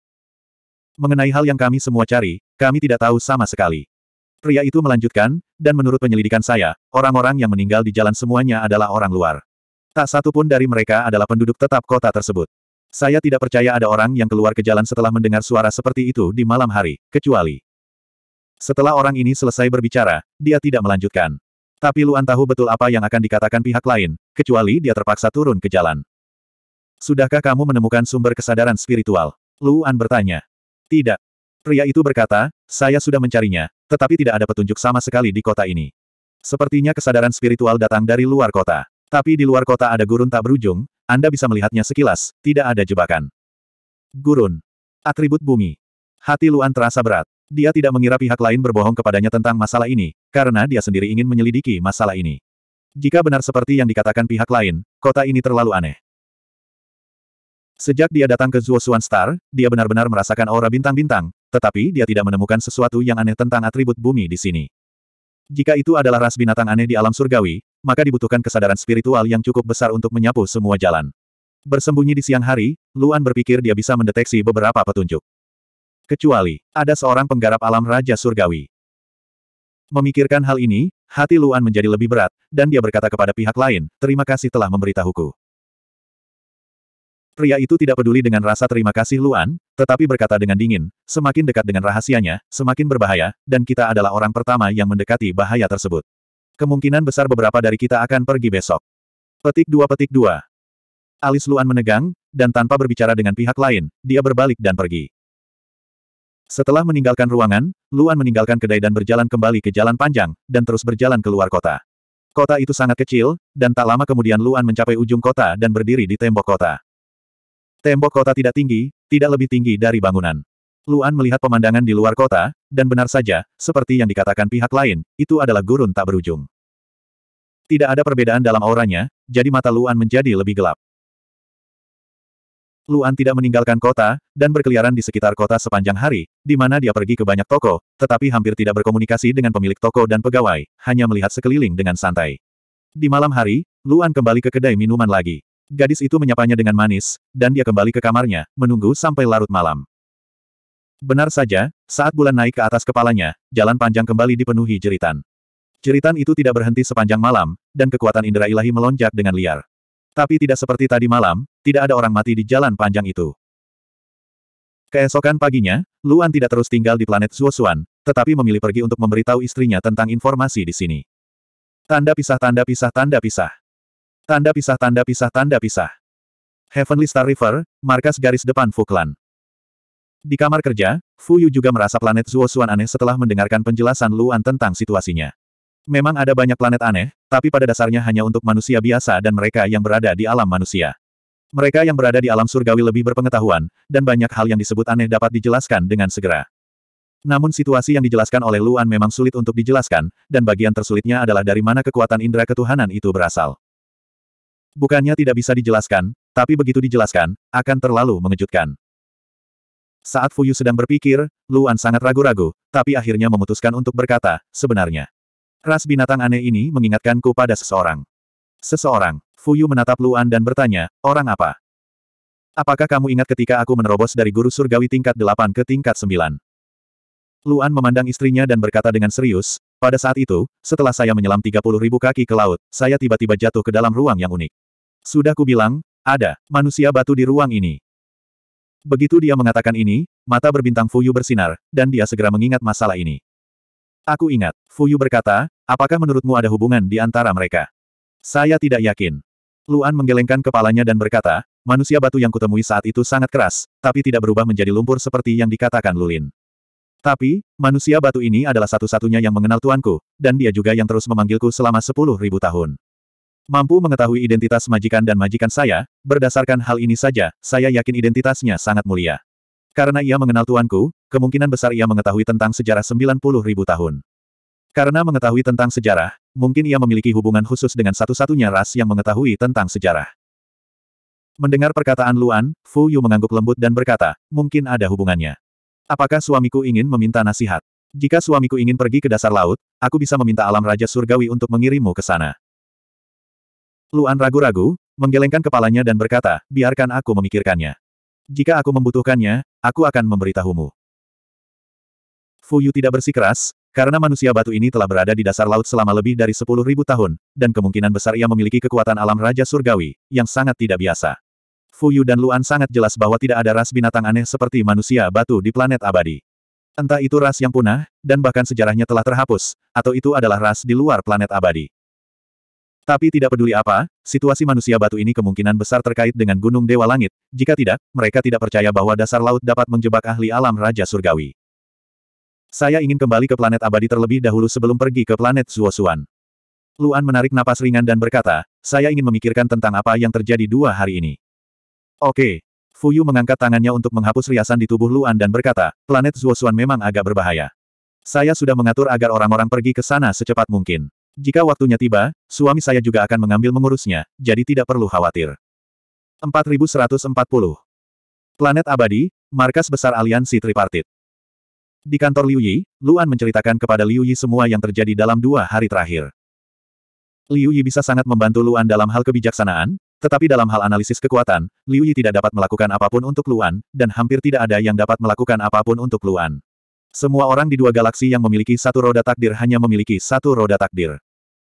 Mengenai hal yang kami semua cari, kami tidak tahu sama sekali. Pria itu melanjutkan, dan menurut penyelidikan saya, orang-orang yang meninggal di jalan semuanya adalah orang luar. Tak satu pun dari mereka adalah penduduk tetap kota tersebut. Saya tidak percaya ada orang yang keluar ke jalan setelah mendengar suara seperti itu di malam hari, kecuali. Setelah orang ini selesai berbicara, dia tidak melanjutkan. Tapi Luan tahu betul apa yang akan dikatakan pihak lain, kecuali dia terpaksa turun ke jalan. Sudahkah kamu menemukan sumber kesadaran spiritual? Luan bertanya. Tidak. Pria itu berkata, saya sudah mencarinya, tetapi tidak ada petunjuk sama sekali di kota ini. Sepertinya kesadaran spiritual datang dari luar kota. Tapi di luar kota ada gurun tak berujung, Anda bisa melihatnya sekilas, tidak ada jebakan. Gurun. Atribut bumi. Hati Luan terasa berat. Dia tidak mengira pihak lain berbohong kepadanya tentang masalah ini, karena dia sendiri ingin menyelidiki masalah ini. Jika benar seperti yang dikatakan pihak lain, kota ini terlalu aneh. Sejak dia datang ke Zuosuan Star, dia benar-benar merasakan aura bintang-bintang, tetapi dia tidak menemukan sesuatu yang aneh tentang atribut bumi di sini. Jika itu adalah ras binatang aneh di alam surgawi, maka dibutuhkan kesadaran spiritual yang cukup besar untuk menyapu semua jalan. Bersembunyi di siang hari, Luan berpikir dia bisa mendeteksi beberapa petunjuk. Kecuali, ada seorang penggarap alam Raja Surgawi. Memikirkan hal ini, hati Luan menjadi lebih berat, dan dia berkata kepada pihak lain, terima kasih telah memberitahuku. Pria itu tidak peduli dengan rasa terima kasih Luan, tetapi berkata dengan dingin, semakin dekat dengan rahasianya, semakin berbahaya, dan kita adalah orang pertama yang mendekati bahaya tersebut. Kemungkinan besar beberapa dari kita akan pergi besok. Petik 2 petik 2 Alis Luan menegang, dan tanpa berbicara dengan pihak lain, dia berbalik dan pergi. Setelah meninggalkan ruangan, Luan meninggalkan kedai dan berjalan kembali ke jalan panjang, dan terus berjalan keluar kota. Kota itu sangat kecil, dan tak lama kemudian Luan mencapai ujung kota dan berdiri di tembok kota. Tembok kota tidak tinggi, tidak lebih tinggi dari bangunan. Luan melihat pemandangan di luar kota, dan benar saja, seperti yang dikatakan pihak lain, itu adalah gurun tak berujung. Tidak ada perbedaan dalam auranya, jadi mata Luan menjadi lebih gelap. Luan tidak meninggalkan kota, dan berkeliaran di sekitar kota sepanjang hari, di mana dia pergi ke banyak toko, tetapi hampir tidak berkomunikasi dengan pemilik toko dan pegawai, hanya melihat sekeliling dengan santai. Di malam hari, Luan kembali ke kedai minuman lagi. Gadis itu menyapanya dengan manis, dan dia kembali ke kamarnya, menunggu sampai larut malam. Benar saja, saat bulan naik ke atas kepalanya, jalan panjang kembali dipenuhi jeritan. Jeritan itu tidak berhenti sepanjang malam, dan kekuatan indera ilahi melonjak dengan liar. Tapi tidak seperti tadi malam, tidak ada orang mati di jalan panjang itu. Keesokan paginya, Luan tidak terus tinggal di planet Zuosuan, tetapi memilih pergi untuk memberitahu istrinya tentang informasi di sini. Tanda pisah tanda pisah tanda pisah. Tanda pisah tanda pisah tanda pisah. Heavenly Star River, markas garis depan Fuklan. Di kamar kerja, Fu Yu juga merasa planet Zuosuan aneh setelah mendengarkan penjelasan Luan tentang situasinya. Memang ada banyak planet aneh, tapi pada dasarnya hanya untuk manusia biasa dan mereka yang berada di alam manusia. Mereka yang berada di alam surgawi lebih berpengetahuan, dan banyak hal yang disebut aneh dapat dijelaskan dengan segera. Namun situasi yang dijelaskan oleh Luan memang sulit untuk dijelaskan, dan bagian tersulitnya adalah dari mana kekuatan indera ketuhanan itu berasal. Bukannya tidak bisa dijelaskan, tapi begitu dijelaskan, akan terlalu mengejutkan. Saat Fuyu sedang berpikir, Luan sangat ragu-ragu, tapi akhirnya memutuskan untuk berkata, sebenarnya. Ras binatang aneh ini mengingatkanku pada seseorang. Seseorang, Fuyu menatap Luan dan bertanya, orang apa? Apakah kamu ingat ketika aku menerobos dari guru surgawi tingkat 8 ke tingkat 9? Luan memandang istrinya dan berkata dengan serius, pada saat itu, setelah saya menyelam 30 ribu kaki ke laut, saya tiba-tiba jatuh ke dalam ruang yang unik. Sudah kubilang, ada manusia batu di ruang ini. Begitu dia mengatakan ini, mata berbintang Fuyu bersinar, dan dia segera mengingat masalah ini. Aku ingat, Fuyu berkata, apakah menurutmu ada hubungan di antara mereka? Saya tidak yakin. Luan menggelengkan kepalanya dan berkata, manusia batu yang kutemui saat itu sangat keras, tapi tidak berubah menjadi lumpur seperti yang dikatakan Lulin. Tapi, manusia batu ini adalah satu-satunya yang mengenal tuanku, dan dia juga yang terus memanggilku selama sepuluh ribu tahun. Mampu mengetahui identitas majikan dan majikan saya, berdasarkan hal ini saja, saya yakin identitasnya sangat mulia. Karena ia mengenal tuanku, kemungkinan besar ia mengetahui tentang sejarah 90 ribu tahun. Karena mengetahui tentang sejarah, mungkin ia memiliki hubungan khusus dengan satu-satunya ras yang mengetahui tentang sejarah. Mendengar perkataan Luan, Fu Yu mengangguk lembut dan berkata, mungkin ada hubungannya. Apakah suamiku ingin meminta nasihat? Jika suamiku ingin pergi ke dasar laut, aku bisa meminta alam Raja Surgawi untuk mengirimmu ke sana. Luan ragu-ragu, menggelengkan kepalanya dan berkata, biarkan aku memikirkannya. Jika aku membutuhkannya, aku akan memberitahumu. Fu Yu tidak bersikeras, karena manusia batu ini telah berada di dasar laut selama lebih dari sepuluh ribu tahun, dan kemungkinan besar ia memiliki kekuatan alam Raja Surgawi, yang sangat tidak biasa. Fu Yu dan Luan sangat jelas bahwa tidak ada ras binatang aneh seperti manusia batu di planet abadi. Entah itu ras yang punah, dan bahkan sejarahnya telah terhapus, atau itu adalah ras di luar planet abadi. Tapi tidak peduli apa, situasi manusia batu ini kemungkinan besar terkait dengan Gunung Dewa Langit, jika tidak, mereka tidak percaya bahwa dasar laut dapat menjebak ahli alam Raja Surgawi. Saya ingin kembali ke planet abadi terlebih dahulu sebelum pergi ke planet Zuosuan. Luan menarik napas ringan dan berkata, saya ingin memikirkan tentang apa yang terjadi dua hari ini. Oke. Fuyu mengangkat tangannya untuk menghapus riasan di tubuh Luan dan berkata, planet Zuosuan memang agak berbahaya. Saya sudah mengatur agar orang-orang pergi ke sana secepat mungkin. Jika waktunya tiba, suami saya juga akan mengambil mengurusnya, jadi tidak perlu khawatir. 4140. Planet Abadi, markas besar aliansi tripartit. Di kantor Liu Yi, Luan menceritakan kepada Liu Yi semua yang terjadi dalam dua hari terakhir. Liu Yi bisa sangat membantu Luan dalam hal kebijaksanaan, tetapi dalam hal analisis kekuatan, Liu Yi tidak dapat melakukan apapun untuk Luan, dan hampir tidak ada yang dapat melakukan apapun untuk Luan. Semua orang di dua galaksi yang memiliki satu roda takdir hanya memiliki satu roda takdir.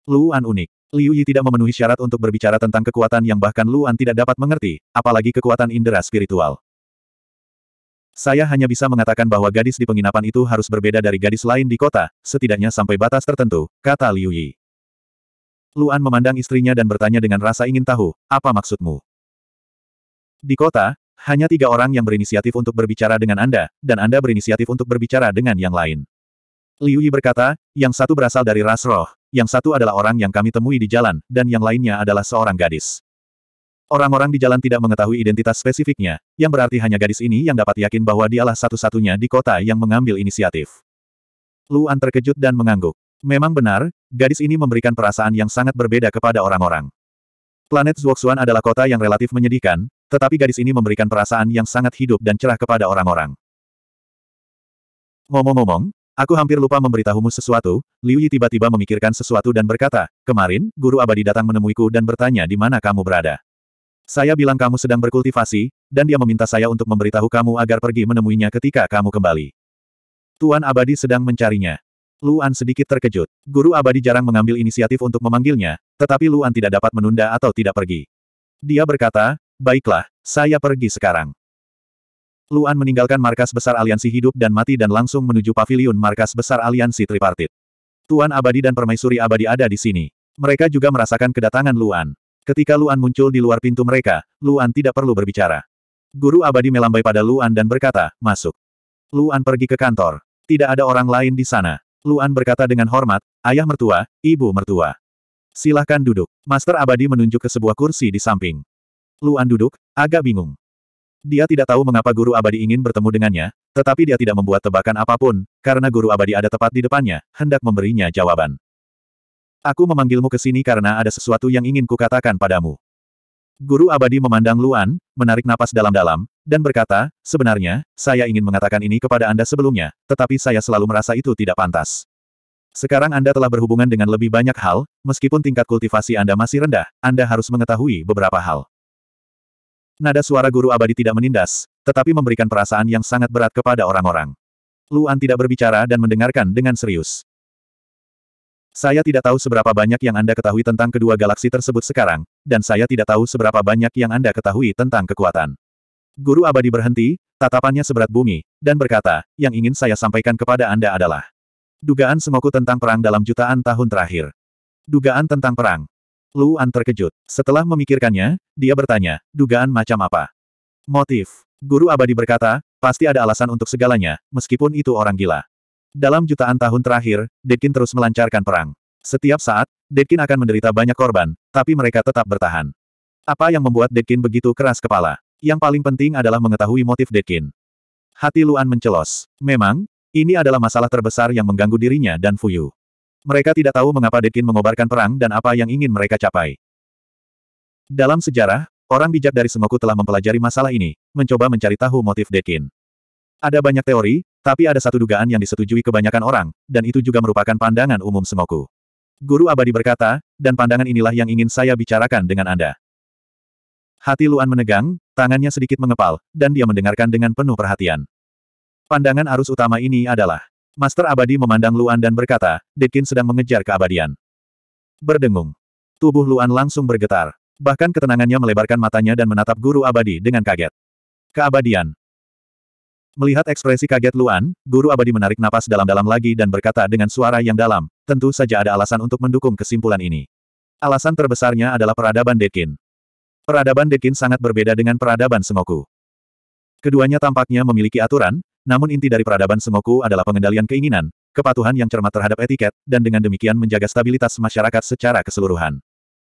Luan unik. Liu Yi tidak memenuhi syarat untuk berbicara tentang kekuatan yang bahkan Luan tidak dapat mengerti, apalagi kekuatan indera spiritual. Saya hanya bisa mengatakan bahwa gadis di penginapan itu harus berbeda dari gadis lain di kota, setidaknya sampai batas tertentu, kata Liu Yi. Luan memandang istrinya dan bertanya dengan rasa ingin tahu, apa maksudmu? Di kota, hanya tiga orang yang berinisiatif untuk berbicara dengan Anda, dan Anda berinisiatif untuk berbicara dengan yang lain. Liu Yi berkata, yang satu berasal dari ras roh, yang satu adalah orang yang kami temui di jalan, dan yang lainnya adalah seorang gadis. Orang-orang di jalan tidak mengetahui identitas spesifiknya, yang berarti hanya gadis ini yang dapat yakin bahwa dialah satu-satunya di kota yang mengambil inisiatif. Luan terkejut dan mengangguk. Memang benar, gadis ini memberikan perasaan yang sangat berbeda kepada orang-orang. Planet Zuoxuan adalah kota yang relatif menyedihkan, tetapi gadis ini memberikan perasaan yang sangat hidup dan cerah kepada orang-orang. Ngomong-ngomong, Aku hampir lupa memberitahumu sesuatu, Liu Yi tiba-tiba memikirkan sesuatu dan berkata, kemarin, guru abadi datang menemuiku dan bertanya di mana kamu berada. Saya bilang kamu sedang berkultivasi, dan dia meminta saya untuk memberitahu kamu agar pergi menemuinya ketika kamu kembali. Tuan abadi sedang mencarinya. Luan sedikit terkejut. Guru abadi jarang mengambil inisiatif untuk memanggilnya, tetapi Luan tidak dapat menunda atau tidak pergi. Dia berkata, baiklah, saya pergi sekarang. Luan meninggalkan markas besar aliansi hidup dan mati dan langsung menuju paviliun markas besar aliansi tripartit. Tuan Abadi dan Permaisuri Abadi ada di sini. Mereka juga merasakan kedatangan Luan. Ketika Luan muncul di luar pintu mereka, Luan tidak perlu berbicara. Guru Abadi melambai pada Luan dan berkata, masuk. Luan pergi ke kantor. Tidak ada orang lain di sana. Luan berkata dengan hormat, ayah mertua, ibu mertua. Silahkan duduk. Master Abadi menunjuk ke sebuah kursi di samping. Luan duduk, agak bingung. Dia tidak tahu mengapa guru abadi ingin bertemu dengannya, tetapi dia tidak membuat tebakan apapun, karena guru abadi ada tepat di depannya, hendak memberinya jawaban. Aku memanggilmu ke sini karena ada sesuatu yang ingin kukatakan padamu. Guru abadi memandang Luan, menarik napas dalam-dalam, dan berkata, sebenarnya, saya ingin mengatakan ini kepada Anda sebelumnya, tetapi saya selalu merasa itu tidak pantas. Sekarang Anda telah berhubungan dengan lebih banyak hal, meskipun tingkat kultivasi Anda masih rendah, Anda harus mengetahui beberapa hal. Nada suara guru abadi tidak menindas, tetapi memberikan perasaan yang sangat berat kepada orang-orang. Luan tidak berbicara dan mendengarkan dengan serius. Saya tidak tahu seberapa banyak yang Anda ketahui tentang kedua galaksi tersebut sekarang, dan saya tidak tahu seberapa banyak yang Anda ketahui tentang kekuatan. Guru abadi berhenti, tatapannya seberat bumi, dan berkata, yang ingin saya sampaikan kepada Anda adalah dugaan Sengoku tentang perang dalam jutaan tahun terakhir. Dugaan tentang perang. Luan terkejut. Setelah memikirkannya, dia bertanya, dugaan macam apa? Motif. Guru abadi berkata, pasti ada alasan untuk segalanya, meskipun itu orang gila. Dalam jutaan tahun terakhir, Dedkin terus melancarkan perang. Setiap saat, Dedkin akan menderita banyak korban, tapi mereka tetap bertahan. Apa yang membuat Dedkin begitu keras kepala? Yang paling penting adalah mengetahui motif Dedkin. Hati Luan mencelos. Memang, ini adalah masalah terbesar yang mengganggu dirinya dan Fuyu. Mereka tidak tahu mengapa Dekin mengobarkan perang dan apa yang ingin mereka capai. Dalam sejarah, orang bijak dari Semoku telah mempelajari masalah ini, mencoba mencari tahu motif Dekin. Ada banyak teori, tapi ada satu dugaan yang disetujui kebanyakan orang, dan itu juga merupakan pandangan umum Semoku. Guru abadi berkata, dan pandangan inilah yang ingin saya bicarakan dengan Anda. Hati Luan menegang, tangannya sedikit mengepal, dan dia mendengarkan dengan penuh perhatian. Pandangan arus utama ini adalah Master abadi memandang Luan dan berkata, Dekin sedang mengejar keabadian. Berdengung. Tubuh Luan langsung bergetar. Bahkan ketenangannya melebarkan matanya dan menatap guru abadi dengan kaget. Keabadian. Melihat ekspresi kaget Luan, guru abadi menarik napas dalam-dalam lagi dan berkata dengan suara yang dalam, tentu saja ada alasan untuk mendukung kesimpulan ini. Alasan terbesarnya adalah peradaban Dekin. Peradaban Dekin sangat berbeda dengan peradaban semoku." Keduanya tampaknya memiliki aturan, namun inti dari peradaban semoku adalah pengendalian keinginan, kepatuhan yang cermat terhadap etiket, dan dengan demikian menjaga stabilitas masyarakat secara keseluruhan.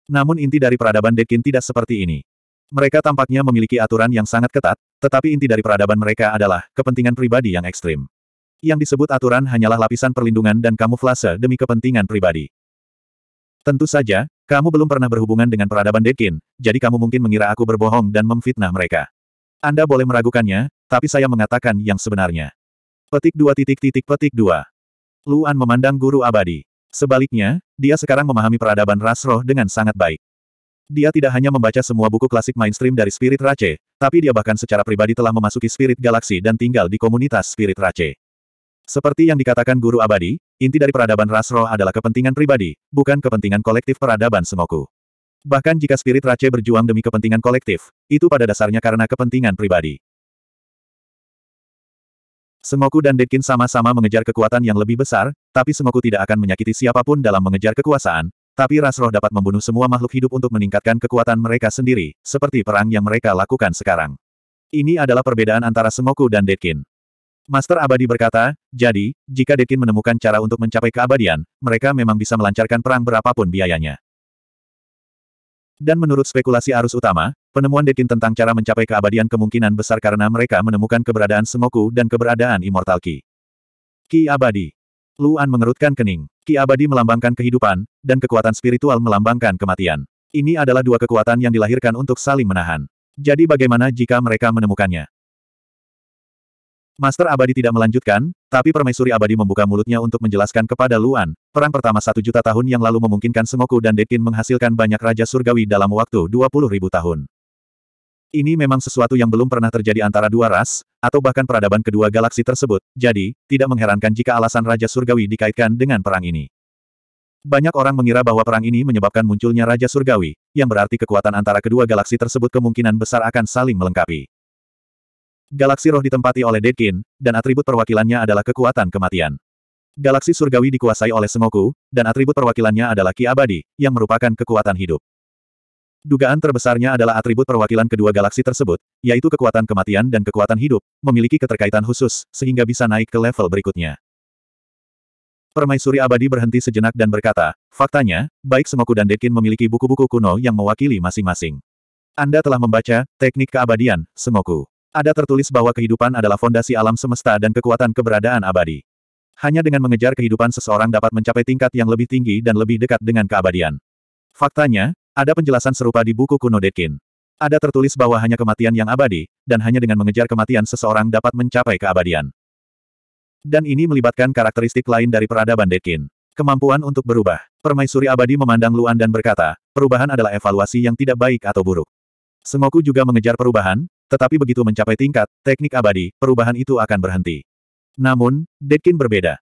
Namun inti dari peradaban Dekin tidak seperti ini. Mereka tampaknya memiliki aturan yang sangat ketat, tetapi inti dari peradaban mereka adalah kepentingan pribadi yang ekstrim. Yang disebut aturan hanyalah lapisan perlindungan dan kamuflase demi kepentingan pribadi. Tentu saja, kamu belum pernah berhubungan dengan peradaban Dekin, jadi kamu mungkin mengira aku berbohong dan memfitnah mereka. Anda boleh meragukannya, tapi saya mengatakan yang sebenarnya. Petik dua titik titik petik dua. Luan memandang guru abadi. Sebaliknya, dia sekarang memahami peradaban ras roh dengan sangat baik. Dia tidak hanya membaca semua buku klasik mainstream dari Spirit Rache, tapi dia bahkan secara pribadi telah memasuki Spirit Galaxy dan tinggal di komunitas Spirit Rache. Seperti yang dikatakan Guru Abadi, inti dari peradaban Rasro adalah kepentingan pribadi, bukan kepentingan kolektif peradaban Semoku. Bahkan jika spirit Rache berjuang demi kepentingan kolektif, itu pada dasarnya karena kepentingan pribadi. Semoku dan Dekin sama-sama mengejar kekuatan yang lebih besar, tapi Semoku tidak akan menyakiti siapapun dalam mengejar kekuasaan, tapi ras roh dapat membunuh semua makhluk hidup untuk meningkatkan kekuatan mereka sendiri, seperti perang yang mereka lakukan sekarang. Ini adalah perbedaan antara Semoku dan Dekin. Master Abadi berkata, jadi, jika Dekin menemukan cara untuk mencapai keabadian, mereka memang bisa melancarkan perang berapapun biayanya. Dan menurut spekulasi arus utama, penemuan Dekin tentang cara mencapai keabadian kemungkinan besar karena mereka menemukan keberadaan Semoku dan keberadaan Immortal Ki. Ki abadi. Luan mengerutkan kening. Ki abadi melambangkan kehidupan, dan kekuatan spiritual melambangkan kematian. Ini adalah dua kekuatan yang dilahirkan untuk saling menahan. Jadi bagaimana jika mereka menemukannya? Master Abadi tidak melanjutkan, tapi Permaisuri Abadi membuka mulutnya untuk menjelaskan kepada Luan, perang pertama satu juta tahun yang lalu memungkinkan Semoku dan Dekin menghasilkan banyak Raja Surgawi dalam waktu dua puluh ribu tahun. Ini memang sesuatu yang belum pernah terjadi antara dua ras, atau bahkan peradaban kedua galaksi tersebut, jadi, tidak mengherankan jika alasan Raja Surgawi dikaitkan dengan perang ini. Banyak orang mengira bahwa perang ini menyebabkan munculnya Raja Surgawi, yang berarti kekuatan antara kedua galaksi tersebut kemungkinan besar akan saling melengkapi. Galaksi roh ditempati oleh Dekin, dan atribut perwakilannya adalah kekuatan kematian. Galaksi surgawi dikuasai oleh Semoku, dan atribut perwakilannya adalah Ki Abadi, yang merupakan kekuatan hidup. Dugaan terbesarnya adalah atribut perwakilan kedua galaksi tersebut, yaitu kekuatan kematian dan kekuatan hidup, memiliki keterkaitan khusus, sehingga bisa naik ke level berikutnya. Permaisuri Abadi berhenti sejenak dan berkata, faktanya, baik Semoku dan Dekin memiliki buku-buku kuno yang mewakili masing-masing. Anda telah membaca, Teknik Keabadian, Semoku." Ada tertulis bahwa kehidupan adalah fondasi alam semesta dan kekuatan keberadaan abadi. Hanya dengan mengejar kehidupan seseorang dapat mencapai tingkat yang lebih tinggi dan lebih dekat dengan keabadian. Faktanya, ada penjelasan serupa di buku kuno Dekin. Ada tertulis bahwa hanya kematian yang abadi, dan hanya dengan mengejar kematian seseorang dapat mencapai keabadian. Dan ini melibatkan karakteristik lain dari peradaban Dekin. Kemampuan untuk berubah. Permaisuri abadi memandang Luan dan berkata, perubahan adalah evaluasi yang tidak baik atau buruk. Sengoku juga mengejar perubahan, tetapi begitu mencapai tingkat, teknik abadi, perubahan itu akan berhenti. Namun, Deadkin berbeda.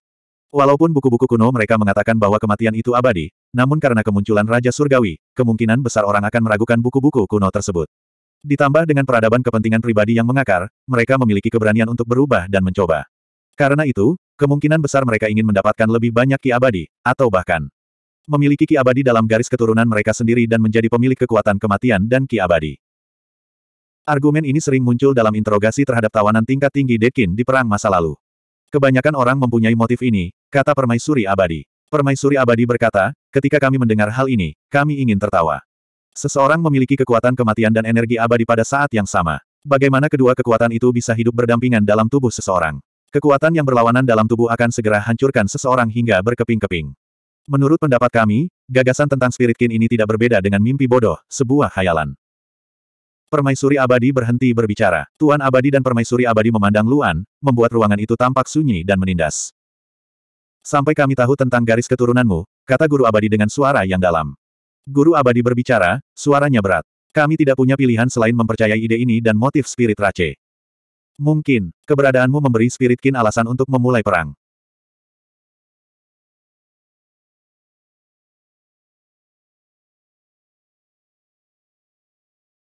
Walaupun buku-buku kuno mereka mengatakan bahwa kematian itu abadi, namun karena kemunculan Raja Surgawi, kemungkinan besar orang akan meragukan buku-buku kuno tersebut. Ditambah dengan peradaban kepentingan pribadi yang mengakar, mereka memiliki keberanian untuk berubah dan mencoba. Karena itu, kemungkinan besar mereka ingin mendapatkan lebih banyak ki abadi, atau bahkan memiliki ki abadi dalam garis keturunan mereka sendiri dan menjadi pemilik kekuatan kematian dan ki abadi. Argumen ini sering muncul dalam interogasi terhadap tawanan tingkat tinggi Dekin di perang masa lalu. Kebanyakan orang mempunyai motif ini, kata Permaisuri Abadi. Permaisuri Abadi berkata, ketika kami mendengar hal ini, kami ingin tertawa. Seseorang memiliki kekuatan kematian dan energi abadi pada saat yang sama. Bagaimana kedua kekuatan itu bisa hidup berdampingan dalam tubuh seseorang? Kekuatan yang berlawanan dalam tubuh akan segera hancurkan seseorang hingga berkeping-keping. Menurut pendapat kami, gagasan tentang spirit kin ini tidak berbeda dengan mimpi bodoh, sebuah khayalan. Permaisuri abadi berhenti berbicara. Tuan abadi dan permaisuri abadi memandang Luan, membuat ruangan itu tampak sunyi dan menindas. Sampai kami tahu tentang garis keturunanmu, kata guru abadi dengan suara yang dalam. Guru abadi berbicara, suaranya berat. Kami tidak punya pilihan selain mempercayai ide ini dan motif spirit race. Mungkin, keberadaanmu memberi spirit kin alasan untuk memulai perang.